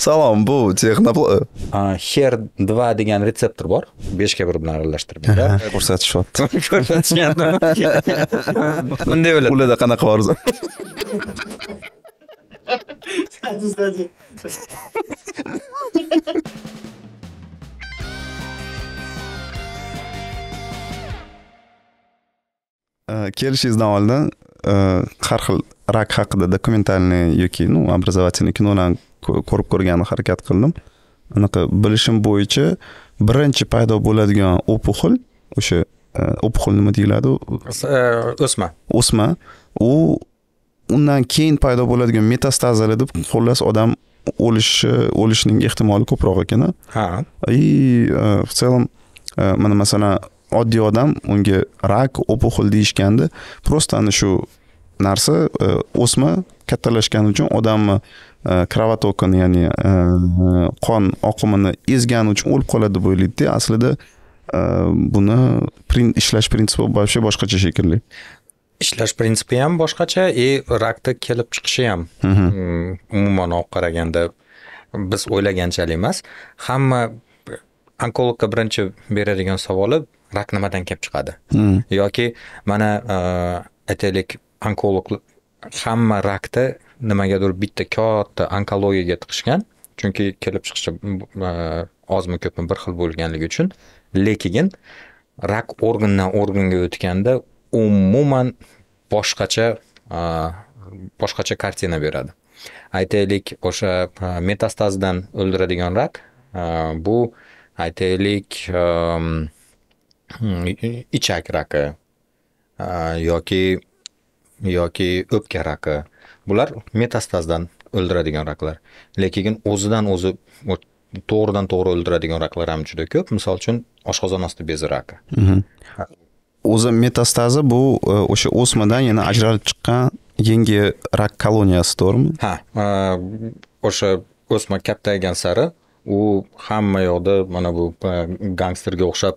salom bu texnopl her два degan retseptor bor beshga bir bilan aralashtirib ko'rsatishyapti ko'rsatishgandim bunday bo'ladi ularda qanaqa bor kelishingizdan oldin har xil rak haqida dokumentalniy yoki ну образовательный kinolarni ko'rib ko'rgani harakat qildim anaqa bilishim bo'yicha birinchi paydo bo'ladigan o'puxil o'sha e, o'puxil nima deyiladi e, o'sma o'sma u undan keyin paydo bo'ladigan metastazali deb xullas odam o'lishi o'lishning ehtimoli ko'proq ekan ha и в целом mana masalan oddiy odam unga rak o'puxil deyishganda просто ana shu narsa e, o'sma kattalashgani uchun odamni okini ya'ni qon oqimini ezgani uchun o'lib qoladi deb o'ylaydida aslida buni ishlash prinsipi вообще boshqacha shekilli ishlash prinsipi ham boshqacha и rakni kelib chiqishi ham umuman olib qaraganda biz o'ylaganchalik emas hamma onkologga birinchi beradigan savoli rak nimadan kelib chiqadi yoki mana aytaylik onkolog hamma rakni nimagadir bitta katta onkologiyaga tiqishgan chunki kelib chiqishi e, ozmi ko'pmi bir xil bo'lganligi uchun lekin rak organdan organga o'tganda umuman boshqacha e, boshqacha kartina beradi aytaylik o'sha e, metastazdan o'ldiradigan rak bu aytaylik ichak raki yoki yoki o'pka raki bular metastazdan o'ldiradigan raklar lekin o'zidan o'zi to'g'ridan to'g'ri o'ldiradigan raklar ham juda ko'p misol uchun oshqozon osti bezi raki mhm. o'zi metastazi bu e, o'sha o'smadan yana ajralib chiqqan yangi rak koloniyasi to'g'rimi ha e, o'sha o'sma kattaygan sari u hamma yoqda mana bu e, gangsterga o'xshab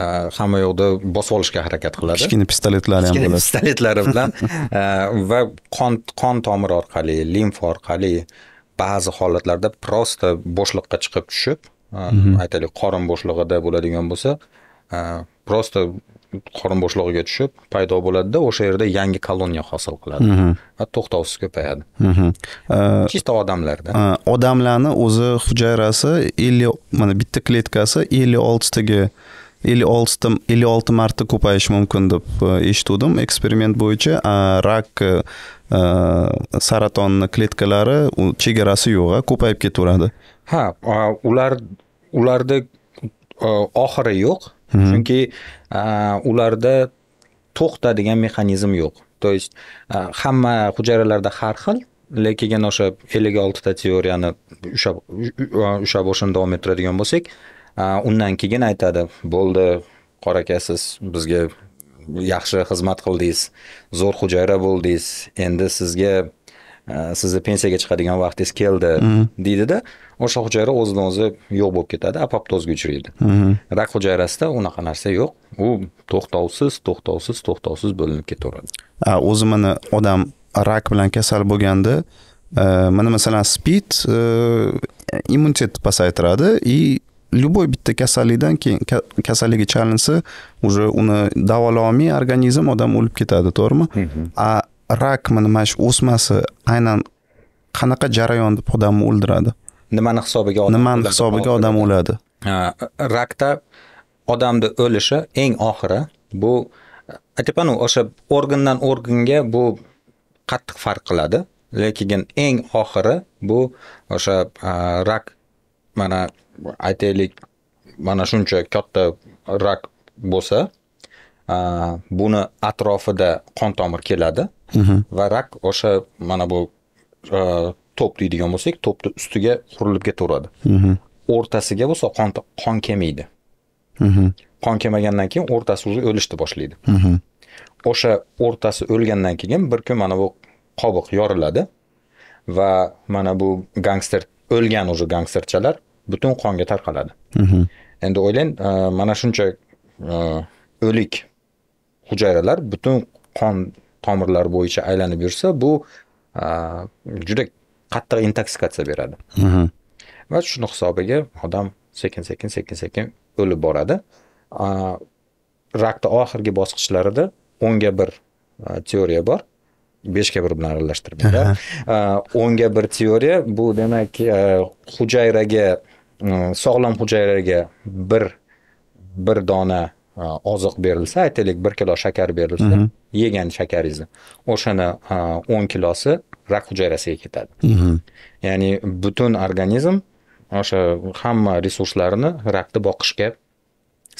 Э, hamma yoqda bosib olishga harakat qiladi kichkina pistoletlari ham bo'ladi pistoletlari bilan e, va qon qon tomiri orqali limfa orqali ba'zi holatlarda prosta bo'shliqqa chiqib tushib e, mhm. aytaylik qorin bo'shlig'ida bo'ladigan bo'lsa e, prosta qorin bo'shlig'iga tushib paydo bo'ladida o'sha yerda yangi koloniya hosil qiladi mhm. va to'xtovsiz ko'payadi mhm. chisto odamlarda odamlarni o'zi hujayrasi ellik mana bitta kletkasi ellik oltitaga ellik oltita ellik olti marta ko'payishi mumkin deb eshitgandim eksperiment bo'yicha rak жок а chegarasi кетип ko'payib ketaveradi ha ular ularda oxiri yo'q chunki ularda деген mexanizm yo'q то есть hamma hujayralarda har xil lekin o'sha ellik oltita teoriyani ushlab ushlab o'shani davom ettiradigan bo'lsak undan keyin aytadi bo'ldi qora aka siz bizga yaxshi xizmat qildingiz zo'r hujayra bo'ldingiz endi sizga e, sizni pensiyaga chiqadigan vaqtingiz keldi deydida o'sha hujayra o'zidan o'zi yo'q bo'lib ketadi apoptozga uchraydi rak hujayrasida unaqa narsa yo'q u to'xtovsiz to'xtovsiz to'xtovsiz bo'linib ketaveradi o'zi mana odam rak bilan kasal bo'lganda e, mana masalan spid e, immunitet pasaytiradi и любой bitta kasallikdan keyin kasalligi chalinsa уже uni davolay olmay organizm odam o'lib ketadi to'g'rimi a rakmi nima shu o'smasi aynan qanaqa jarayonda odamni o'ldiradi nimani hisobiga nimani hisobiga odam o'ladi rakda odamni o'lishi eng oxiri bu aytyapmanu o'sha organdan organga bu qattiq farq qiladi lekin eng oxiri bu o'sha rak mana aytaylik mana shuncha katta rak bo'lsa buni atrofida qon tomir keladi mhm. va rak o'sha mana bu top deydigan bo'lsak topni ustiga qurilib ketaveradi mhm. o'rtasiga bo'lsa qon qon kelmaydi mhm. qon kelmagandan keyin o'rtasi уже o'lishni boshlaydi o'sha o'rtasi o'lgandan keyin bir kun mana bu qobiq yoriladi va mana bu gangster o'lgan уже gangsterchalar butun qonga tarqaladi mhm. endi o'ylang e, mana shuncha e, o'lik hujayralar butun qon tomirlari bo'yicha aylanib yursa bu e, juda qattiq intoksikatsiya beradi mhm. va shuni hisobiga odam sekin sekin sekin sekin o'lib boradi rakni oxirgi bosqichlarida o'nga bir teoriya bor beshga bir bilan aralashtirib o'nga bir teoriya bu demak hujayraga Э, sog'lom hujayralarga bir bir dona e, oziq berilsa aytaylik bir kilo shakar berilsa mhm. yegan shakaringizni o'shani e, o'n kilosi rak hujayrasiga ketadi mhm. ya'ni butun organizm o'sha hamma resurslarini rakni boqishga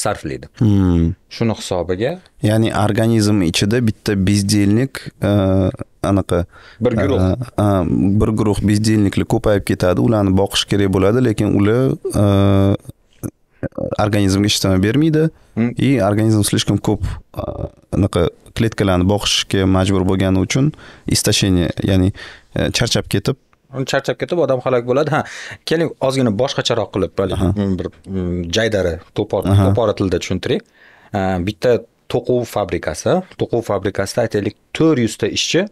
sarflaydi hmm. shuni hmm. hisobiga ya'ni organizm ichida bitta bezdelnik e, anaqa bir guruh e, e, bir guruh bezdelniklar ko'payib ketadi ularni boqish kerak bo'ladi lekin ular organizmga ishtima bermaydi и hmm. organizm слишком ko'p anaqa kletkalarni boqishga majbur bo'lgani uchun истощение ya'ni charchab ketib charchab ketib odam halok bo'ladi ha keling ozgina boshqacharoq qilib bir mm, mm, jaydari to'pori tilida tilda tushuntiring bitta to'quv fabrikasi to'quv fabrikasida aytaylik to'rt yuzta ishchi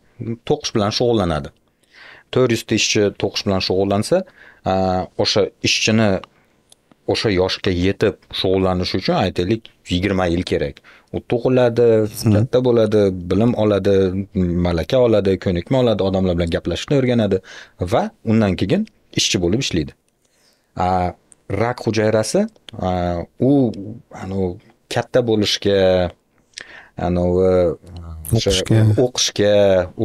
to'qish bilan shug'ullanadi to'rt yuzta ishchi to'qish bilan shug'ullansa o'sha ishchini o'sha yoshga yetib shug'ullanish uchun aytaylik yigirma yil kerak u tug'iladi katta bo'ladi bilim oladi malaka oladi ko'nikma oladi odamlar bilan gaplashishni o'rganadi va undan keyin ishchi bo'lib ishlaydi rak hujayrasi u anavi katta bo'lishga anavi e, o'qishga o'qishga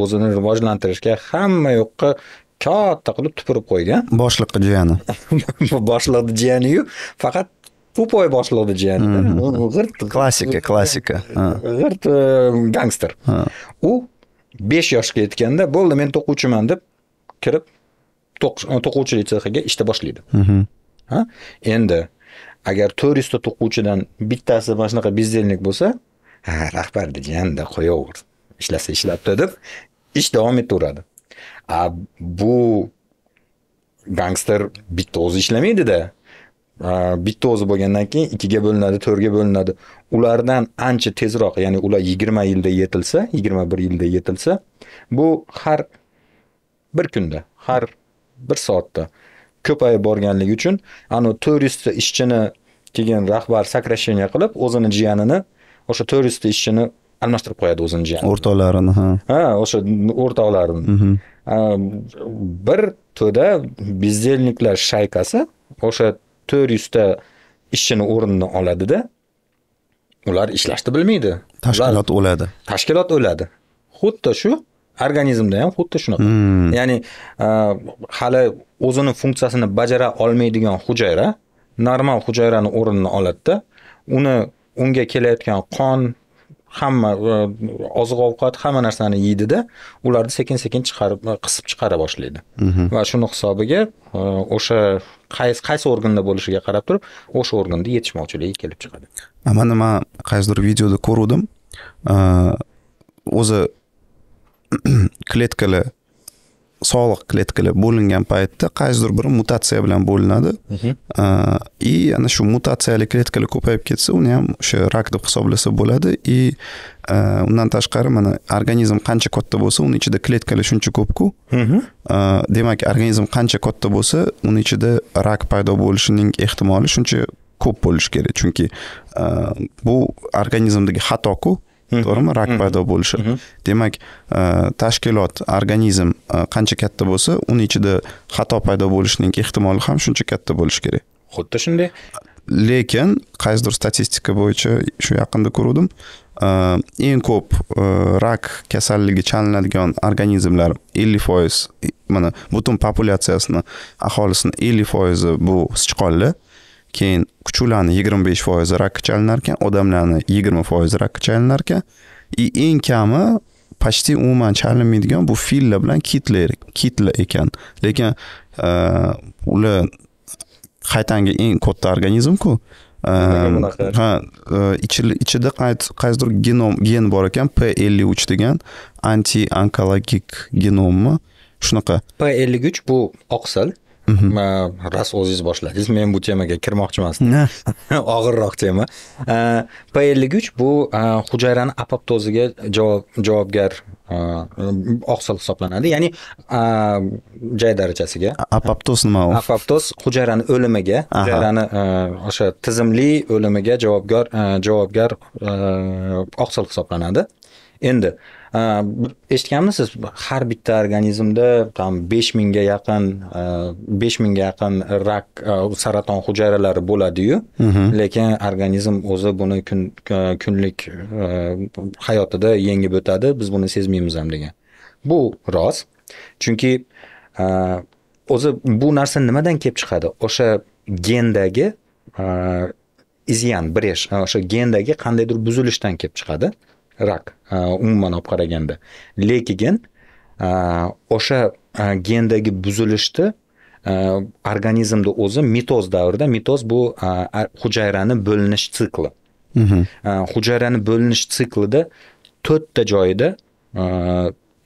o'zini rivojlantirishga hamma yoqqa katta qilib tupurib qo'ygan boshliqqa jiyani boshliqni jiyaniyu faqat Тупой boshliq в G'irt klassika, klassika. G'irt gangster. U 5 yoshga yetganda bo'ldi men to'quvchiman deb kirib to'quvchilik sexiga ishni boshlaydi. Ha? Endi agar 400 ta to'quvchidan bittasi mana shunaqa bezdelnik bo'lsa, ha, rahbarni jiyanda qo'yaver. Ishlasa ishlabdi deb ish davom etaveradi. A bu gangster bitta o'zi bitta o'zi bo'lgandan keyin ikkiga bo'linadi to'rtga bo'linadi ulardan ancha tezroq ya'ni ular yigirma yilda yetilsa yigirma bir yilda yetilsa bu har bir kunda har bir soatda ko'payib borganligi uchun anavi to'rt yuzta ishchini keyin rahbar сокращение qilib o'zini jiyanini o'sha to'rt yuzta ishchini almashtirib qo'yadi o'zini jiyanini o'rtoqlarini ha ha o'sha o'rtoqlarini mhm. bir to'da bezdelniklar shaykasi o'sha to'rt yuzta ishchini o'rnini oladida ular ishlashni bilmaydi tashkilot o'ladi tashkilot o'ladi xuddi shu organizmda ham xuddi shunaqa hmm. ya'ni e, hali o'zini funksiyasini bajara olmaydigan hujayra normal hujayrani o'rnini oladida uni unga kelayotgan qon hamma oziq ovqat hamma narsani yeydida ularni sekin sekin chiqarib qisib chiqara boshlaydi mhm. va shuni hisobiga e, o'sha qaysi qaysi organda bo'lishiga qarab turib o'sha organda yetishmovchilik kelib chiqadi man qaysidir videoda ko'ruvdim e, o'zi kletkalar sog'liq klitkalari bo'lingan paytda qaysidir biri mutatsiya bilan bo'linadi и mhm. ana shu mutatsiyali kletkalar ko'payib ketsa uni ham o'sha rak deb hisoblasa bo'ladi и undan tashqari mana organizm qancha katta bo'lsa uni ichida kletkalar shuncha ko'pku mhm. demak organizm qancha katta bo'lsa uni ichida rak paydo bo'lishining ehtimoli shuncha ko'p bo'lishi kerak chunki bu organizmdagi xatoku to'g'rimi rak paydo bo'lishi demak tashkilot э, organizm э, qancha katta bo'lsa uni ichida xato paydo bo'lishining ehtimoli ham shuncha katta bo'lishi kerak xuddi shunday lekin qaysidir statistika bo'yicha shu yaqinda ko'ruvdim э, eng ko'p rak kasalligi chalinadigan organizmlar ellik foiz mana butun populyatsiyasini aholisini ellik foizi bu sichqonlar keyin kuchuklarni yigirma besh foizi rakka chalinar ekan odamlarni yigirma foizi rakka chalinar ekan и eng kami почти umuman chalinmaydigan bu fillar bilan kitlar kitlar ekan lekin e, ular qaytangi eng katta organizmku e, ha e, ichida qaysidir genom gen bor ekan p ellik uch degan anti onkologik genommi shunaqa p ellik uch bu oqsil раз mhm. o'zingiz boshladingiz men bu temaga kirmoqchiman og'irroq tema p ellik uch bu e, hujayrani apoptoziga javobgar e, oqsil hisoblanadi ya'ni e, jay darajasiga apoptoz nima u apoptoz hujayrani o'limiga hujayrani o'sha tizimli o'limiga javobgar javobgar oqsil hisoblanadi endi Э, eshitganmisiz har bitta organizmda там besh mingga yaqin э, besh mingga yaqin rak э, saraton hujayralari bo'ladiyu mhm. lekin organizm o'zi buni kun e, kunlik e, hayotida yengib o'tadi biz buni sezmaymiz ham degan bu rost chunki e, o'zi bu narsa nimadan kelib chiqadi o'sha gendagi izyan bresh o'sha gendagi qandaydir buzilishdan kelib chiqadi rak umuman olib qaraganda lekin o'sha gendagi buzilishni organizmda o'zi mitoz davrida mitoz bu hujayrani bo'linish sikli mhm. hujayrani bo'linish siklida to'rtta joyida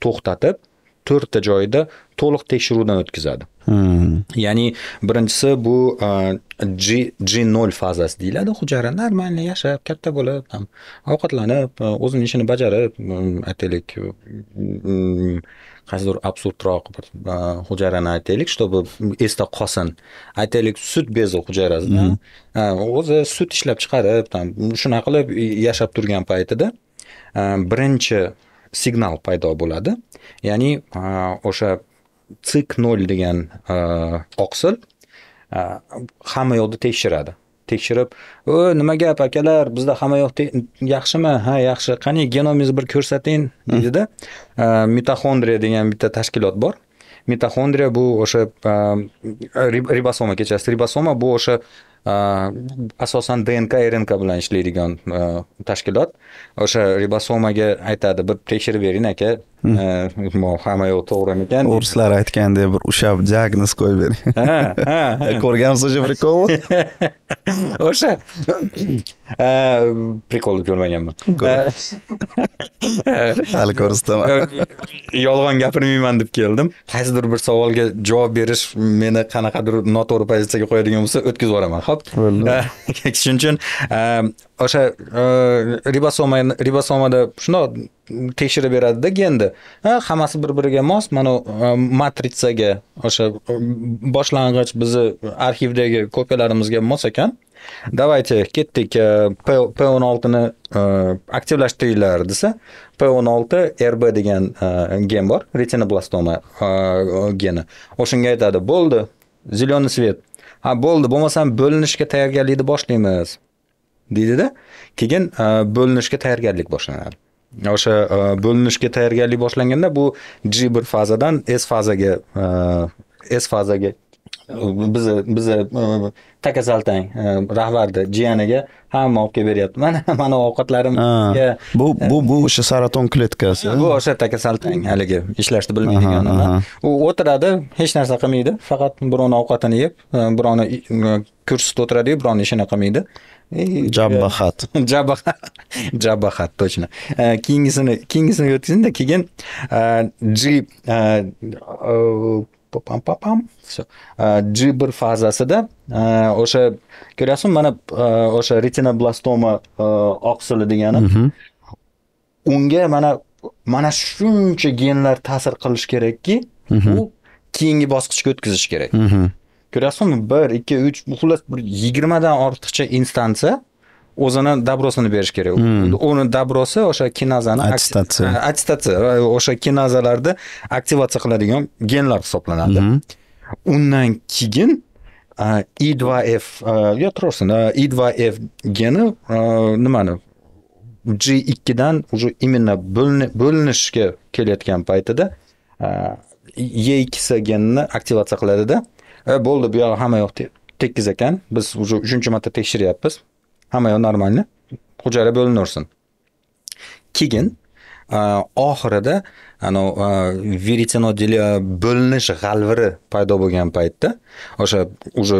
to'xtatib to'rtta joyida to'liq tekshiruvdan o'tkazadi hmm. ya'ni birinchisi bu e, g g nol fazasi deyiladi hujayra нормально yashab katta bo'lib там ovqatlanib e, o'zini ishini bajarib mm, aytaylik mm, qaysidir absurdroq bir e, hujayrani aytaylik чтобы esda qolsin aytaylik sut bezi hujayrasidan hmm. o'zi sut ishlab chiqarib там shunaqa qilib yashab turgan paytida birinchi signal paydo bo'ladi ya'ni o'sha sik nol degan oqsil hamma yoqni tekshiradi tekshirib o nima gap akalar bizda hamma yoq yaxshimi ha yaxshi qani genomingizni bir ko'rsating hmm. deydida mitoxondriya degan bitta tashkilot bor mitoxondriya bu o'sha ribosoma kechasi ribosoma bu o'sha asosan dnk rnk bilan ishlaydigan e, tashkilot o'sha ribosomaga aytadi bir tekshirib bering aka hamma yoq to'g'rimi ekan o'rislar aytgandek bir ushab diagnoz qo'yib bering ha ha ko'rganmisiz o'sha prikolni o'sha prikolni ko'rmaganman hali ko'rsataman yolg'on gapirmayman deb keldim qaysidir bir savolga javob berish meni qanaqadir noto'g'ri pozitsiyaga qo'yadigan bo'lsa o'tkazib yuboraman ho'p shuning uchun o'sha ribosoma ribosomada shundoq tekshirib beradida genni hammasi bir biriga mos mana e, matritsaga o'sha e, boshlang'ich bizni arxivdagi kopiyalarimizga mos ekan давайте ketdik e, p o'n oltini aktivlashtiringlar desa p o'n olti rb degan gen bor retinoblastoma geni o'shanga aytadi bo'ldi зеленый свет ha bo'ldi bo'lmasam bo'linishga tayyorgarlikni boshlaymiz deydida keyin bo'linishga tayyorgarlik boshlanadi o'sha e, bo'linishga tayyorgarlik boshlanganda bu g bir fazadan s fazaga e, s fazaga bizni bizni e, taka saltang e, rahbarni jiyaniga hamma olib kelib beryapti mana mana ovqatlarimga bu bu bu o'sha saraton kletkasi bu o'sha taka saltang haligi ishlashni bilmaydigan u o'tiradi hech narsa qilmaydi faqat birovni ovqatini yeb e, birovni kursda o'tiradiyu birovni ishini qilmaydi jabbahat jabbahat jabbahat точно keyingisini keyingisini o'tkazinda keyin g pam pam pam все jibr fazasida o'sha ko'ryapsizmi mana o'sha retinoblastoma oqsili degani unga mana mana shuncha genlar ta'sir qilishi kerakki u keyingi bosqichga o'tkazish kerak ko'ryapsizmi bir ikki uch xullas bir yigirmadan ortiqcha instansiya o'zini dabrosini berish kerak hmm. uni dabrosi o'sha kinazani attestatsiya attestatsiya o'sha kinazalarni aktivatsiya qiladigan genlar hisoblanadi hmm. undan keyin i два f yo turaversin i два f geni nimani g ikkidan уже именно bo'linishga kelayotgan paytida e ikkisi genini aktivatsiya qiladida bo'ldi bu yog'i hamma yoq tekis ekan biz уже uchinchi marta tekshiryapmiz hamma yoq normalni hujayra bo'linaversin keyin oxirida anavi veritino bo'linish g'alviri paydo bo'lgan paytda o'sha уже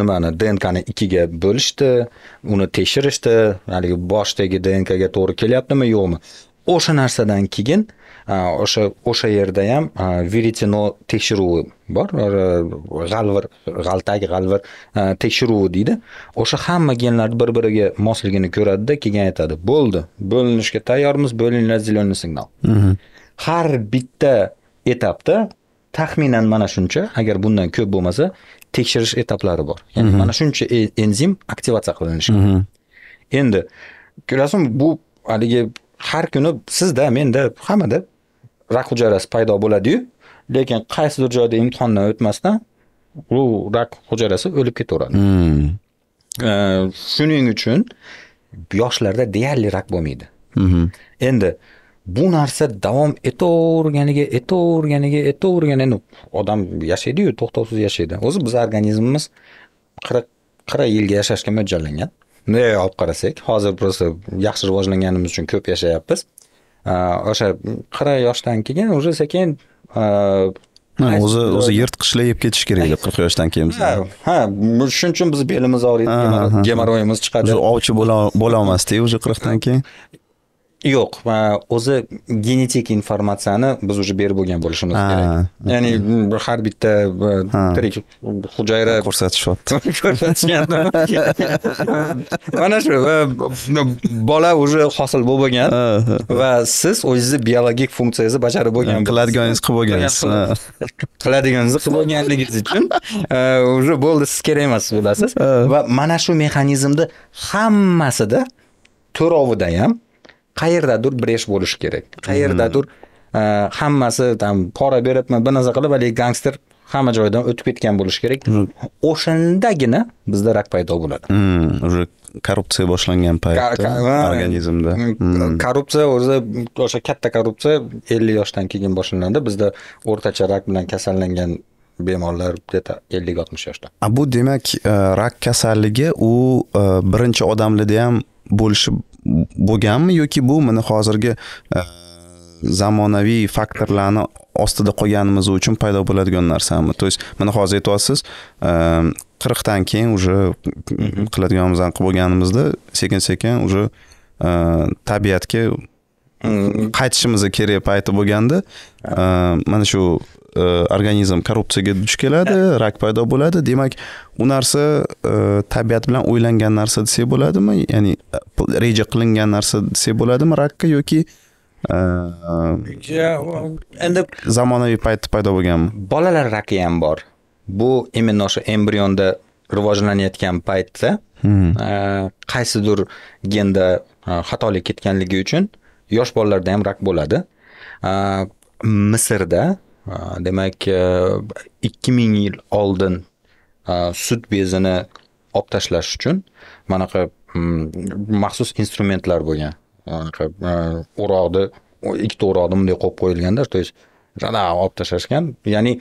nimani dnkni ikkiga bo'lishdi uni tekshirishdi haligi boshdagi dnkga to'g'ri kelyaptimi yo'qmi o'sha narsadan keyin o'sha o'sha yerda ham veritino tekshiruvi bor g'alvir g'altak g'alvir tekshiruvi deydi o'sha hamma genlarni bir biriga mosligini ko'radida keyin aytadi bo'ldi bo'linishga tayyormiz bo'linglar зеленый signal har bitta etapda taxminan mana shuncha agar bundan ko'p bo'lmasa tekshirish etaplari bor ya'ni mm -hmm. mana shuncha enzim aktivatsiya qilinishi mm -hmm. endi ko'rasizmi bu haligi har kuni sizda menda hammada rak hujayrasi paydo bo'ladi-yu, lekin qaysidir joyda imtihondan o'tmasdan u rak hujayrasi o'lib ketaveradi. Hmm. Shuning hmm. uchun yoshlarda deyarli rak bo'lmaydi. Hmm. Endi bu narsa davom etaverganiga, etaverganiga, etaverganiga odam yashaydi-yu, to'xtovsiz yashaydi. O'zi biz organizmimiz 40 40 yilga yashashga mo'ljallangan. Ne olib qarasak, hozir просто yaxshi rivojlanganimiz uchun ko'p yashayapmiz. o'sha qirq yoshdan keyin уже sekin o'zi o'zi yirtqichlar yeb ketishi kerak deb qirq yoshdan keyin biz ha shuning uchun bizni belimiz og'riydi gemoroyimiz chiqadi ovchi bo'la olmasdik уже qirqdan keyin yo'q o'zi genetik informatsiyani biz уже berib bo'lgan bo'lishimiz kerak ya'ni har bitta tirik hujayra ko'rsatishyapti ko'rsatishgan mana shu bola уже hosil bo'lib bo'lgan va siz o'zingizni biologik funksiyangizni bajarib bo'lgan qiladiganingiz qilib bo'lgansiz qiladiganingizni qilib bo'lganligingiz uchun e, уже bo'ldi siz kerak emas bo'lasiz va mana shu mexanizmni hammasida to'rovida ham qayerdadir bresh bo'lishi kerak qayerdadir hmm. e, hammasi там pora beribmi bunaqa qilib haligi gangster hamma joydan o'tib ketgan bo'lishi kerak o'shandagina bizda rak paydo bo'ladi уже hmm, korrupsiya boshlangan paytda organizmda hmm, korrupsiya o'zi o'sha katta korrupsiya ellik yoshdan keyin boshlanadi bizda o'rtacha rak bilan kasallangan bemorlar где-то ellik oltmish yoshda bu demak e, rak kasalligi u e, birinchi odamlarda ham bo'lishi bo'lganmi yoki bu mana hozirgi e, zamonaviy faktorlarni ostida qolganimiz uchun paydo bo'ladigan narsami то есть mana hozir aytyapsiz e, qirqdan keyin уже qiladiganimizdan qilib bo'lganimizda sekin sekin уже e, tabiatga mm-hmm. qaytishimiz kerak payti bo'lganda mana shu E, organizm korrupsiyaga duch keladi rak paydo bo'ladi demak u narsa e, tabiat bilan o'ylangan narsa desak bo'ladimi ya'ni reja qilingan narsa desak bo'ladimi rakka yoki e, endi zamonaviy paytda paydo bo'lganmi bolalar raki ham bor bu именно o'sha embrionda rivojlanayotgan paytda hmm. qaysidir genda xatolik ketganligi uchun yosh bolalarda ham rak bo'ladi misrda demak e, ikki ming yil oldin e, sut bezini olib tashlash uchun manaqa mm, maxsus instrumentlar bo'lgan anaqa e, o'roqni ikkita o'roqni bunday qo'yib qo'yilganda то есть жадab olib tashlashgan ya'ni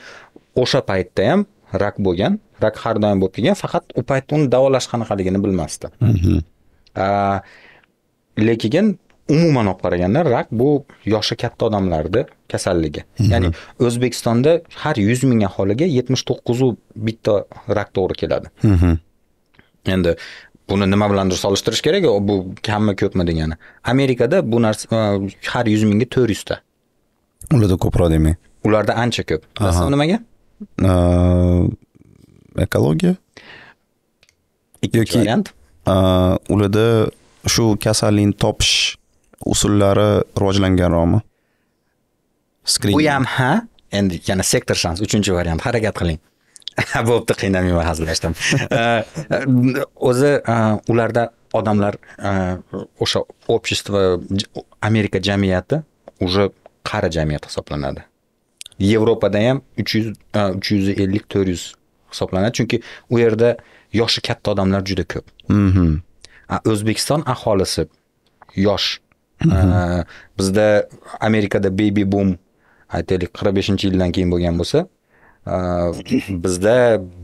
o'sha paytda ham rak bo'lgan rak har doim bo'lib kelgan faqat u paytda uni davolash qanaqaligini bilmasdi mhm. lekin umuman olib qaraganda rak bu yoshi katta odamlarni kasalligi ya'ni o'zbekistonda har yuz ming aholiga yetmish to'qqizu bitta rak to'g'ri keladi endi buni nima bilandir solishtirish kerak bu kammi ko'pmi degani amerikada bu narsa e, har yuz mingga to'rt yuzta ularda ko'proq demak ularda ancha ko'p bilasizmi nimaga ekologiya ikkinchi variant e, ularda shu kasallikni topish usullari rivojlanganroqmi bu ham ha endi yana sektor shans uchinchi variant harakat qiling bo'pti qiynalmayman hazillashdim o'zi e, ularda odamlar e, o'sha общество amerika jamiyati уже qari jamiyat hisoblanadi yevropada ham uch yuz e, uch yuz ellik to'rt yuz hisoblanadi chunki u yerda yoshi katta odamlar juda ko'p mhm. o'zbekiston aholisi yosh bizda amerikada baby boom aytaylik qirq beshinchi yildan keyin bo'lgan bo'lsa bizda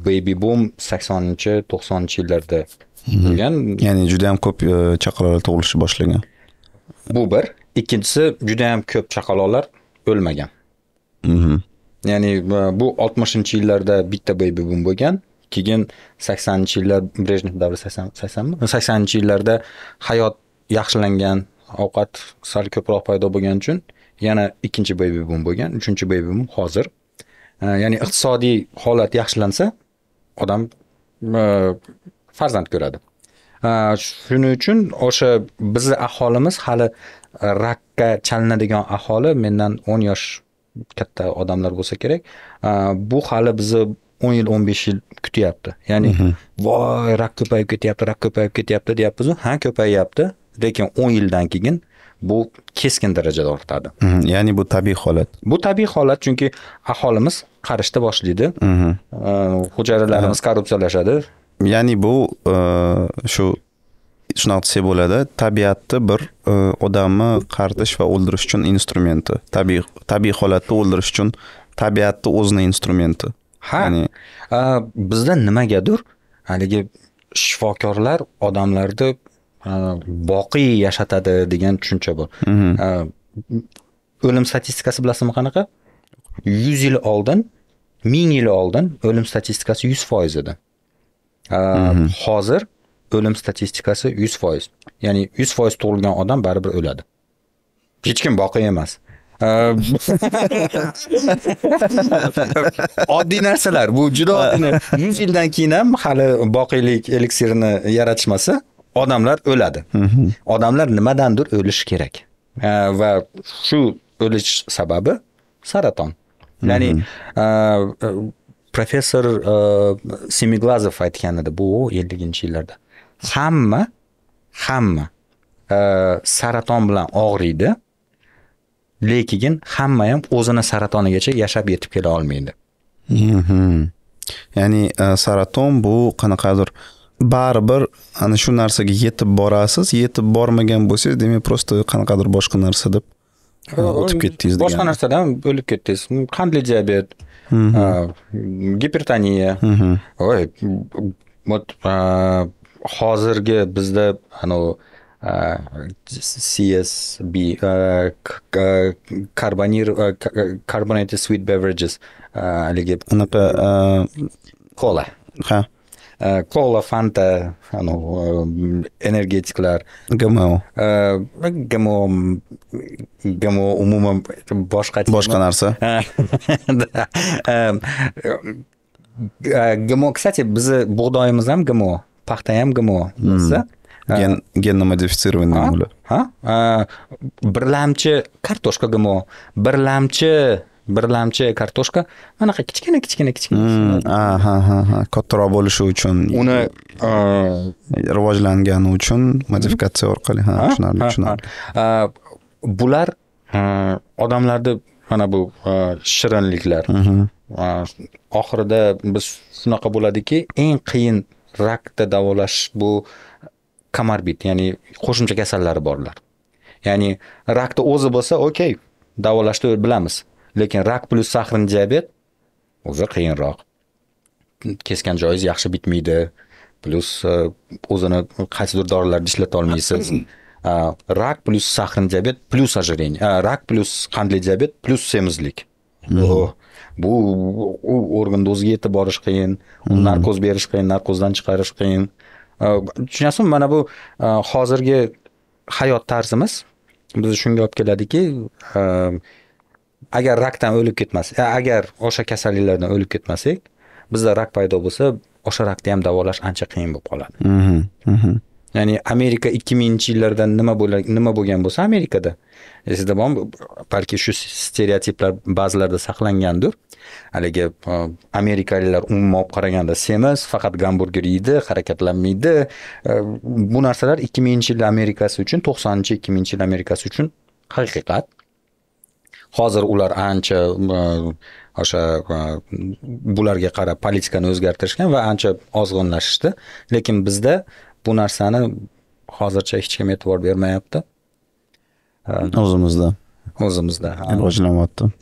baby boom saksoninchi to'qsoninchi yillarda bo'lgan ya'ni juda yam ko'p chaqaloqlar tug'ilishni boshlagan bu bir ikkinchisi juda yam ko'p chaqaloqlar o'lmagan ya'ni bu oltmishinchi yillarda bitta baby boom bo'lgan keyin saksoninchi yillar brejnev davri saksonmi saksoninchi yillarda hayot yaxshilangan ovqat sal ko'proq paydo bo'lgani uchun yana ikkinchi baby boom bo'lgan uchinchi baby boom hozir ya'ni iqtisodiy holat yaxshilansa odam e, farzand ko'radi shuning uchun o'sha bizni aholimiz hali rakka chalinadigan aholi mendan o'n yosh katta odamlar bo'lsa kerak bu hali bizni o'n yil o'n besh yil kutyapti ya'ni mhm. voy rak ko'payib ketyapti rak ko'payib ketyapti deyapmizu ha ko'payyapti lekin o'n yildan keyin bu keskin darajada ortadi mhm, ya'ni bu tabiiy holat bu tabiiy holat chunki aholimiz qarishni boshlaydi mhm. hujayralarimiz korrupsiyalashadi ya'ni bu e, shu shunaqa desak bo'ladi tabiatni bir e, odamni qaritish va o'ldirish uchun instrumenti tabiiy tabiiy holatni o'ldirish uchun tabiatni o'zini instrumenti ha ya'ni e, bizda nimagadir haligi shifokorlar odamlarni boqiy yashatadi degan tushuncha bor o'lim statistikasi bilasizmi qanaqa yuz yil oldin ming yil oldin o'lim statistikasi yuz foiz edi hozir o'lim statistikasi yuz foiz ya'ni yuz foiz tug'ilgan odam baribir o'ladi hech kim boqiy emas oddiy narsalar bu juda oddiy yuz yildan keyin ham hali boqiylik eliksirini yaratishmasa odamlar o'ladi odamlar nimadandir o'lishi kerak va shu o'lish sababi saraton ya'ni e, professor e, semiglazov aytgan edi bu elliginchi yillarda hamma hamma e, saraton bilan og'riydi lekin hamma ham o'zini saratonigacha yashab yetib kela olmaydi ya'ni saraton bu qanaqadir baribir ana shu нәрсеге yetib барасыз, yetib bormagan bo'lsangiz demak просто qanaqadir boshqa narsa deb o'tib деген boshqa narsadan o'lib ketdingiz qandli диабет, гипертония, ой вот hozirgi bizda анау csb karbonir sweet beverages haligi кола ha kola fanta anavi energetiklar gmo gmo gmo umuman boshqa boshqa narsa gmo кстати bizni bug'doyimiz ham gmo paxta ham gmo bilsa gen genno modifitsirованный birlamchi kartoshka gmo birlamchi birlamchi kartoshka anaqa kichkina kichkina kichkina ha ha ha kattaroq bo'lishi uchun uni rivojlangani uchun modifikatsiya orqali ha tushunarli tushunarli bular odamlarni mana bu shirinliklar oxirida biz shunaqa bo'ladiki eng qiyin rakda davolash bu komorbid ya'ni qo'shimcha kasallari borlar ya'ni rakni o'zi bo'lsa okey davolashni bilamiz lekin rak plus sahrin diabet o'zi qiyinroq kesgan joyingiz yaxshi bitmaydi plyus e, o'zini qaysidir dorilarni ishlata olmaysiz rak plyus sahrin diabet plyus ожирение rak plyus qandli diabet plyus semizlik bu u organni o'ziga yetib borish qiyin narkoz berish qiyin narkozdan chiqarish qiyin tushunasizmi mana bu hozirgi hayot tarzimiz bizni shunga olib keladiki agar rakdan o'lib ketmas agar o'sha kasalliklardan o'lib ketmasak bizda rak paydo bo'lsa o'sha rakni ham davolash ancha qiyin bo'lib qoladi mhm, mhm. ya'ni amerika ikki minginchi yillarda nima bo'lar nima bo'lgan bo'lsa amerikada sizda bormi balki shu stereotiplar ba'zilarda saqlangandir haligi amerikaliklar umuman olib qaraganda semiz faqat gamburger yeydi harakatlanmaydi bu narsalar ikki minginchi yil amerikasi uchun to'qsoninchi ikki minginchi yil amerikasi uchun haqiqat hozir ular ancha o'sha bularga qarab politikani o'zgartirishgan va ancha ozg'inlashishdi lekin bizda bu narsani hozircha hech kim e'tibor bermayapti o'zimizda o'zimizda rivojlanyapti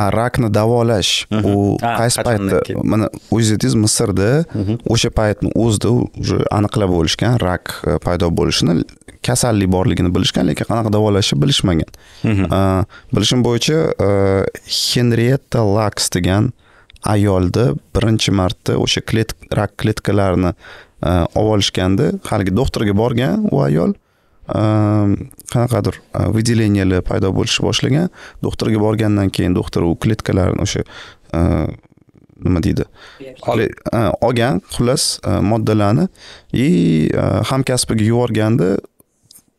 a rakni davolash mhm. u qaysi paytda mana o'zingiz misrda mhm. o'sha paytni o'zida уже aniqlab bo'lishgan rak e, paydo bo'lishini kasallik borligini bilishgan lekin qanaqa davolashni bilishmagan mhm. bilishim bo'yicha henrietta laks degan ayolni birinchi marta o'sha klet rak kletkalarini olib olishganda haligi doktorga borgan u ayol qanaqadir выделениялар paydo bo'lishni boshlagan doktorga borgandan keyin doktor u kletkalarni o'sha nima deydi olgan xullas moddalarni и hamkasbiga yuborganda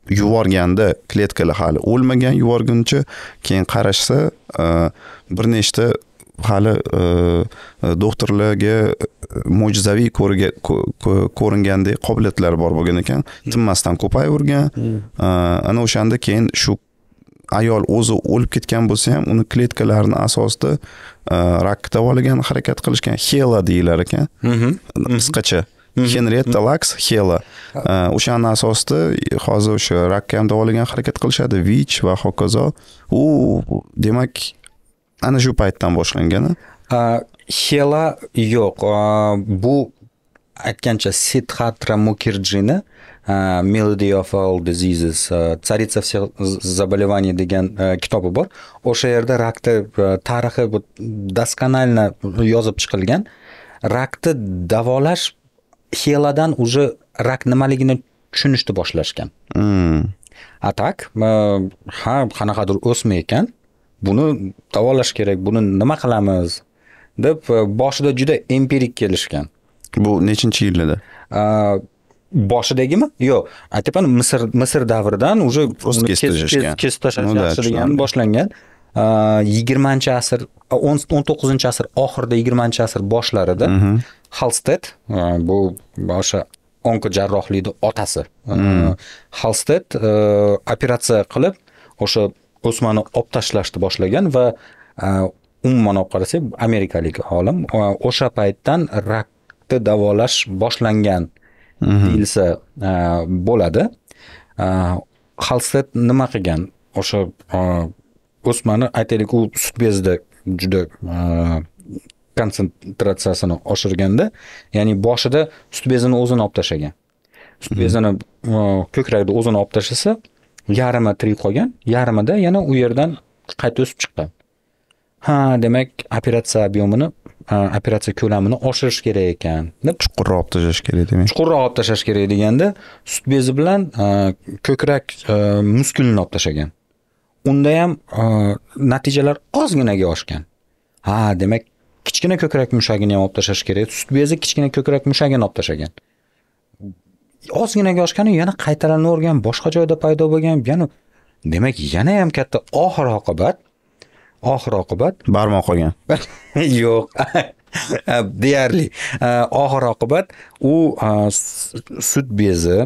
yuborganda kletkalar hali o'lmagan yuborguncha keyin qarashsa e, bir nechta hali e, doktorlarga e, mo'jizaviy ko'ringandek qobiliyatlari bor bo'lgan ekan tinmasdan ko'payavergan hmm. ana o'shanda keyin shu ayol o'zi o'lib ketgan bo'lsa ham uni kletkalarini asosida rakni davolagan harakat qilishgan hela deyilar ekan qisqacha mm -hmm. Mhm. henrietta mhm. laks hela o'shani asosida hozir o'sha rakka ham davolagan harakat qilishadi vich va hokazo u demak ana shu paytdan boshlangan hela yo'q bu aytgancha sidhatra mukirjini melody of all diseases царица всех заболеваний degan kitobi bor o'sha yerda rakni tarixi daskonalna yozib chiqilgan rakni davolash heladan уже rak nimaligini tushunishni boshlashgan hmm. a ha qanaqadir o'sma ekan buni davolash kerak buni nima qilamiz deb boshida juda empirik kelishgan bu nechinchi yillarda boshidagimi yo'q aytyapman misr misr davridan уже просто kesib tashlashgan boshlangan yigirmanchi asr o'n to'qqizinchi asr oxirida yigirmanchi asr boshlarida mhm. halsted e, bu o'sha onkojarrohlikni otasi e, hmm. halsted e, operatsiya qilib o'sha o'smani olib tashlashni boshlagan va umuman olib qarasak amerikalik olim o'sha paytdan rakni davolash boshlangan hmm. deyilsa bo'ladi halsted nima qilgan o'sha o'smani aytaylik u sut bezida juda konsentratsiyasini oshirganda ya'ni boshida sut bezini o'zini olib tashlagan sut bezini mhm. uh, ko'kragida o'zini olib tashlasa yarmi tirik qolgan yarmida yana u yerdan qayta o'sib chiqqan ha demak operatsiya объемini operatsiya ko'lamini oshirish kerak ekan deb chuqurroq olib tashlash kerak demak chuqurroq olib tashlash kerak deganda sut bezi bilan uh, ko'krak uh, muskulini olib tashlagan unda ham natijalar ozginaga oshgan ha demak kichkina ko'krak mushagini ham olib tashlash kerak sut bezi kichkina ko'krak mushagini olib tashlagan ozginaga yoshgani yana qaytalanavergan boshqa joyda paydo bo'lgan yana demak yana ham katta oxir oqibat oxir oqibat barmoq qolgan yo'q deyarli oxir oqibat u e, sut bezi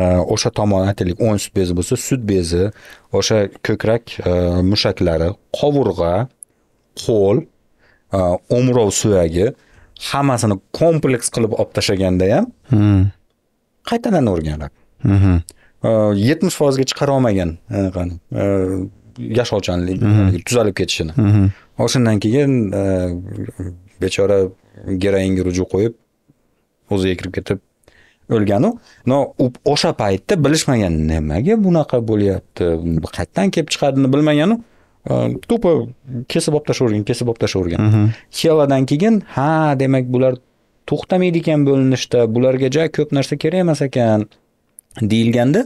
e, o'sha tomon aytaylik o'ng sut bezi bo'lsa sut bezi o'sha ko'krak e, mushaklari qovurg'a qo'l umrov suyagi hammasini kompleks qilib olib tashlaganda ham hmm. qaytadan o'rganadi mm-hmm. yetmish foizga chiqara olmagan e, e, yashovchanlik mm-hmm. e, tuzalib ketishini mm-hmm. o'shandan keyin bechora geroinga ruju qo'yib o'ziga kirib ketib o'lganu no o'sha paytda bilishmagan nimaga bunaqa bo'lyapti qayerdan kelib chiqadini bilmaganu to'pi э, kesib olib tashlayvergin kesib olib tashlayvergin heladan keyin ha demak bular to'xtamaydi ekan bo'linishda bularga ja ko'p narsa kerak emas ekan deyilganda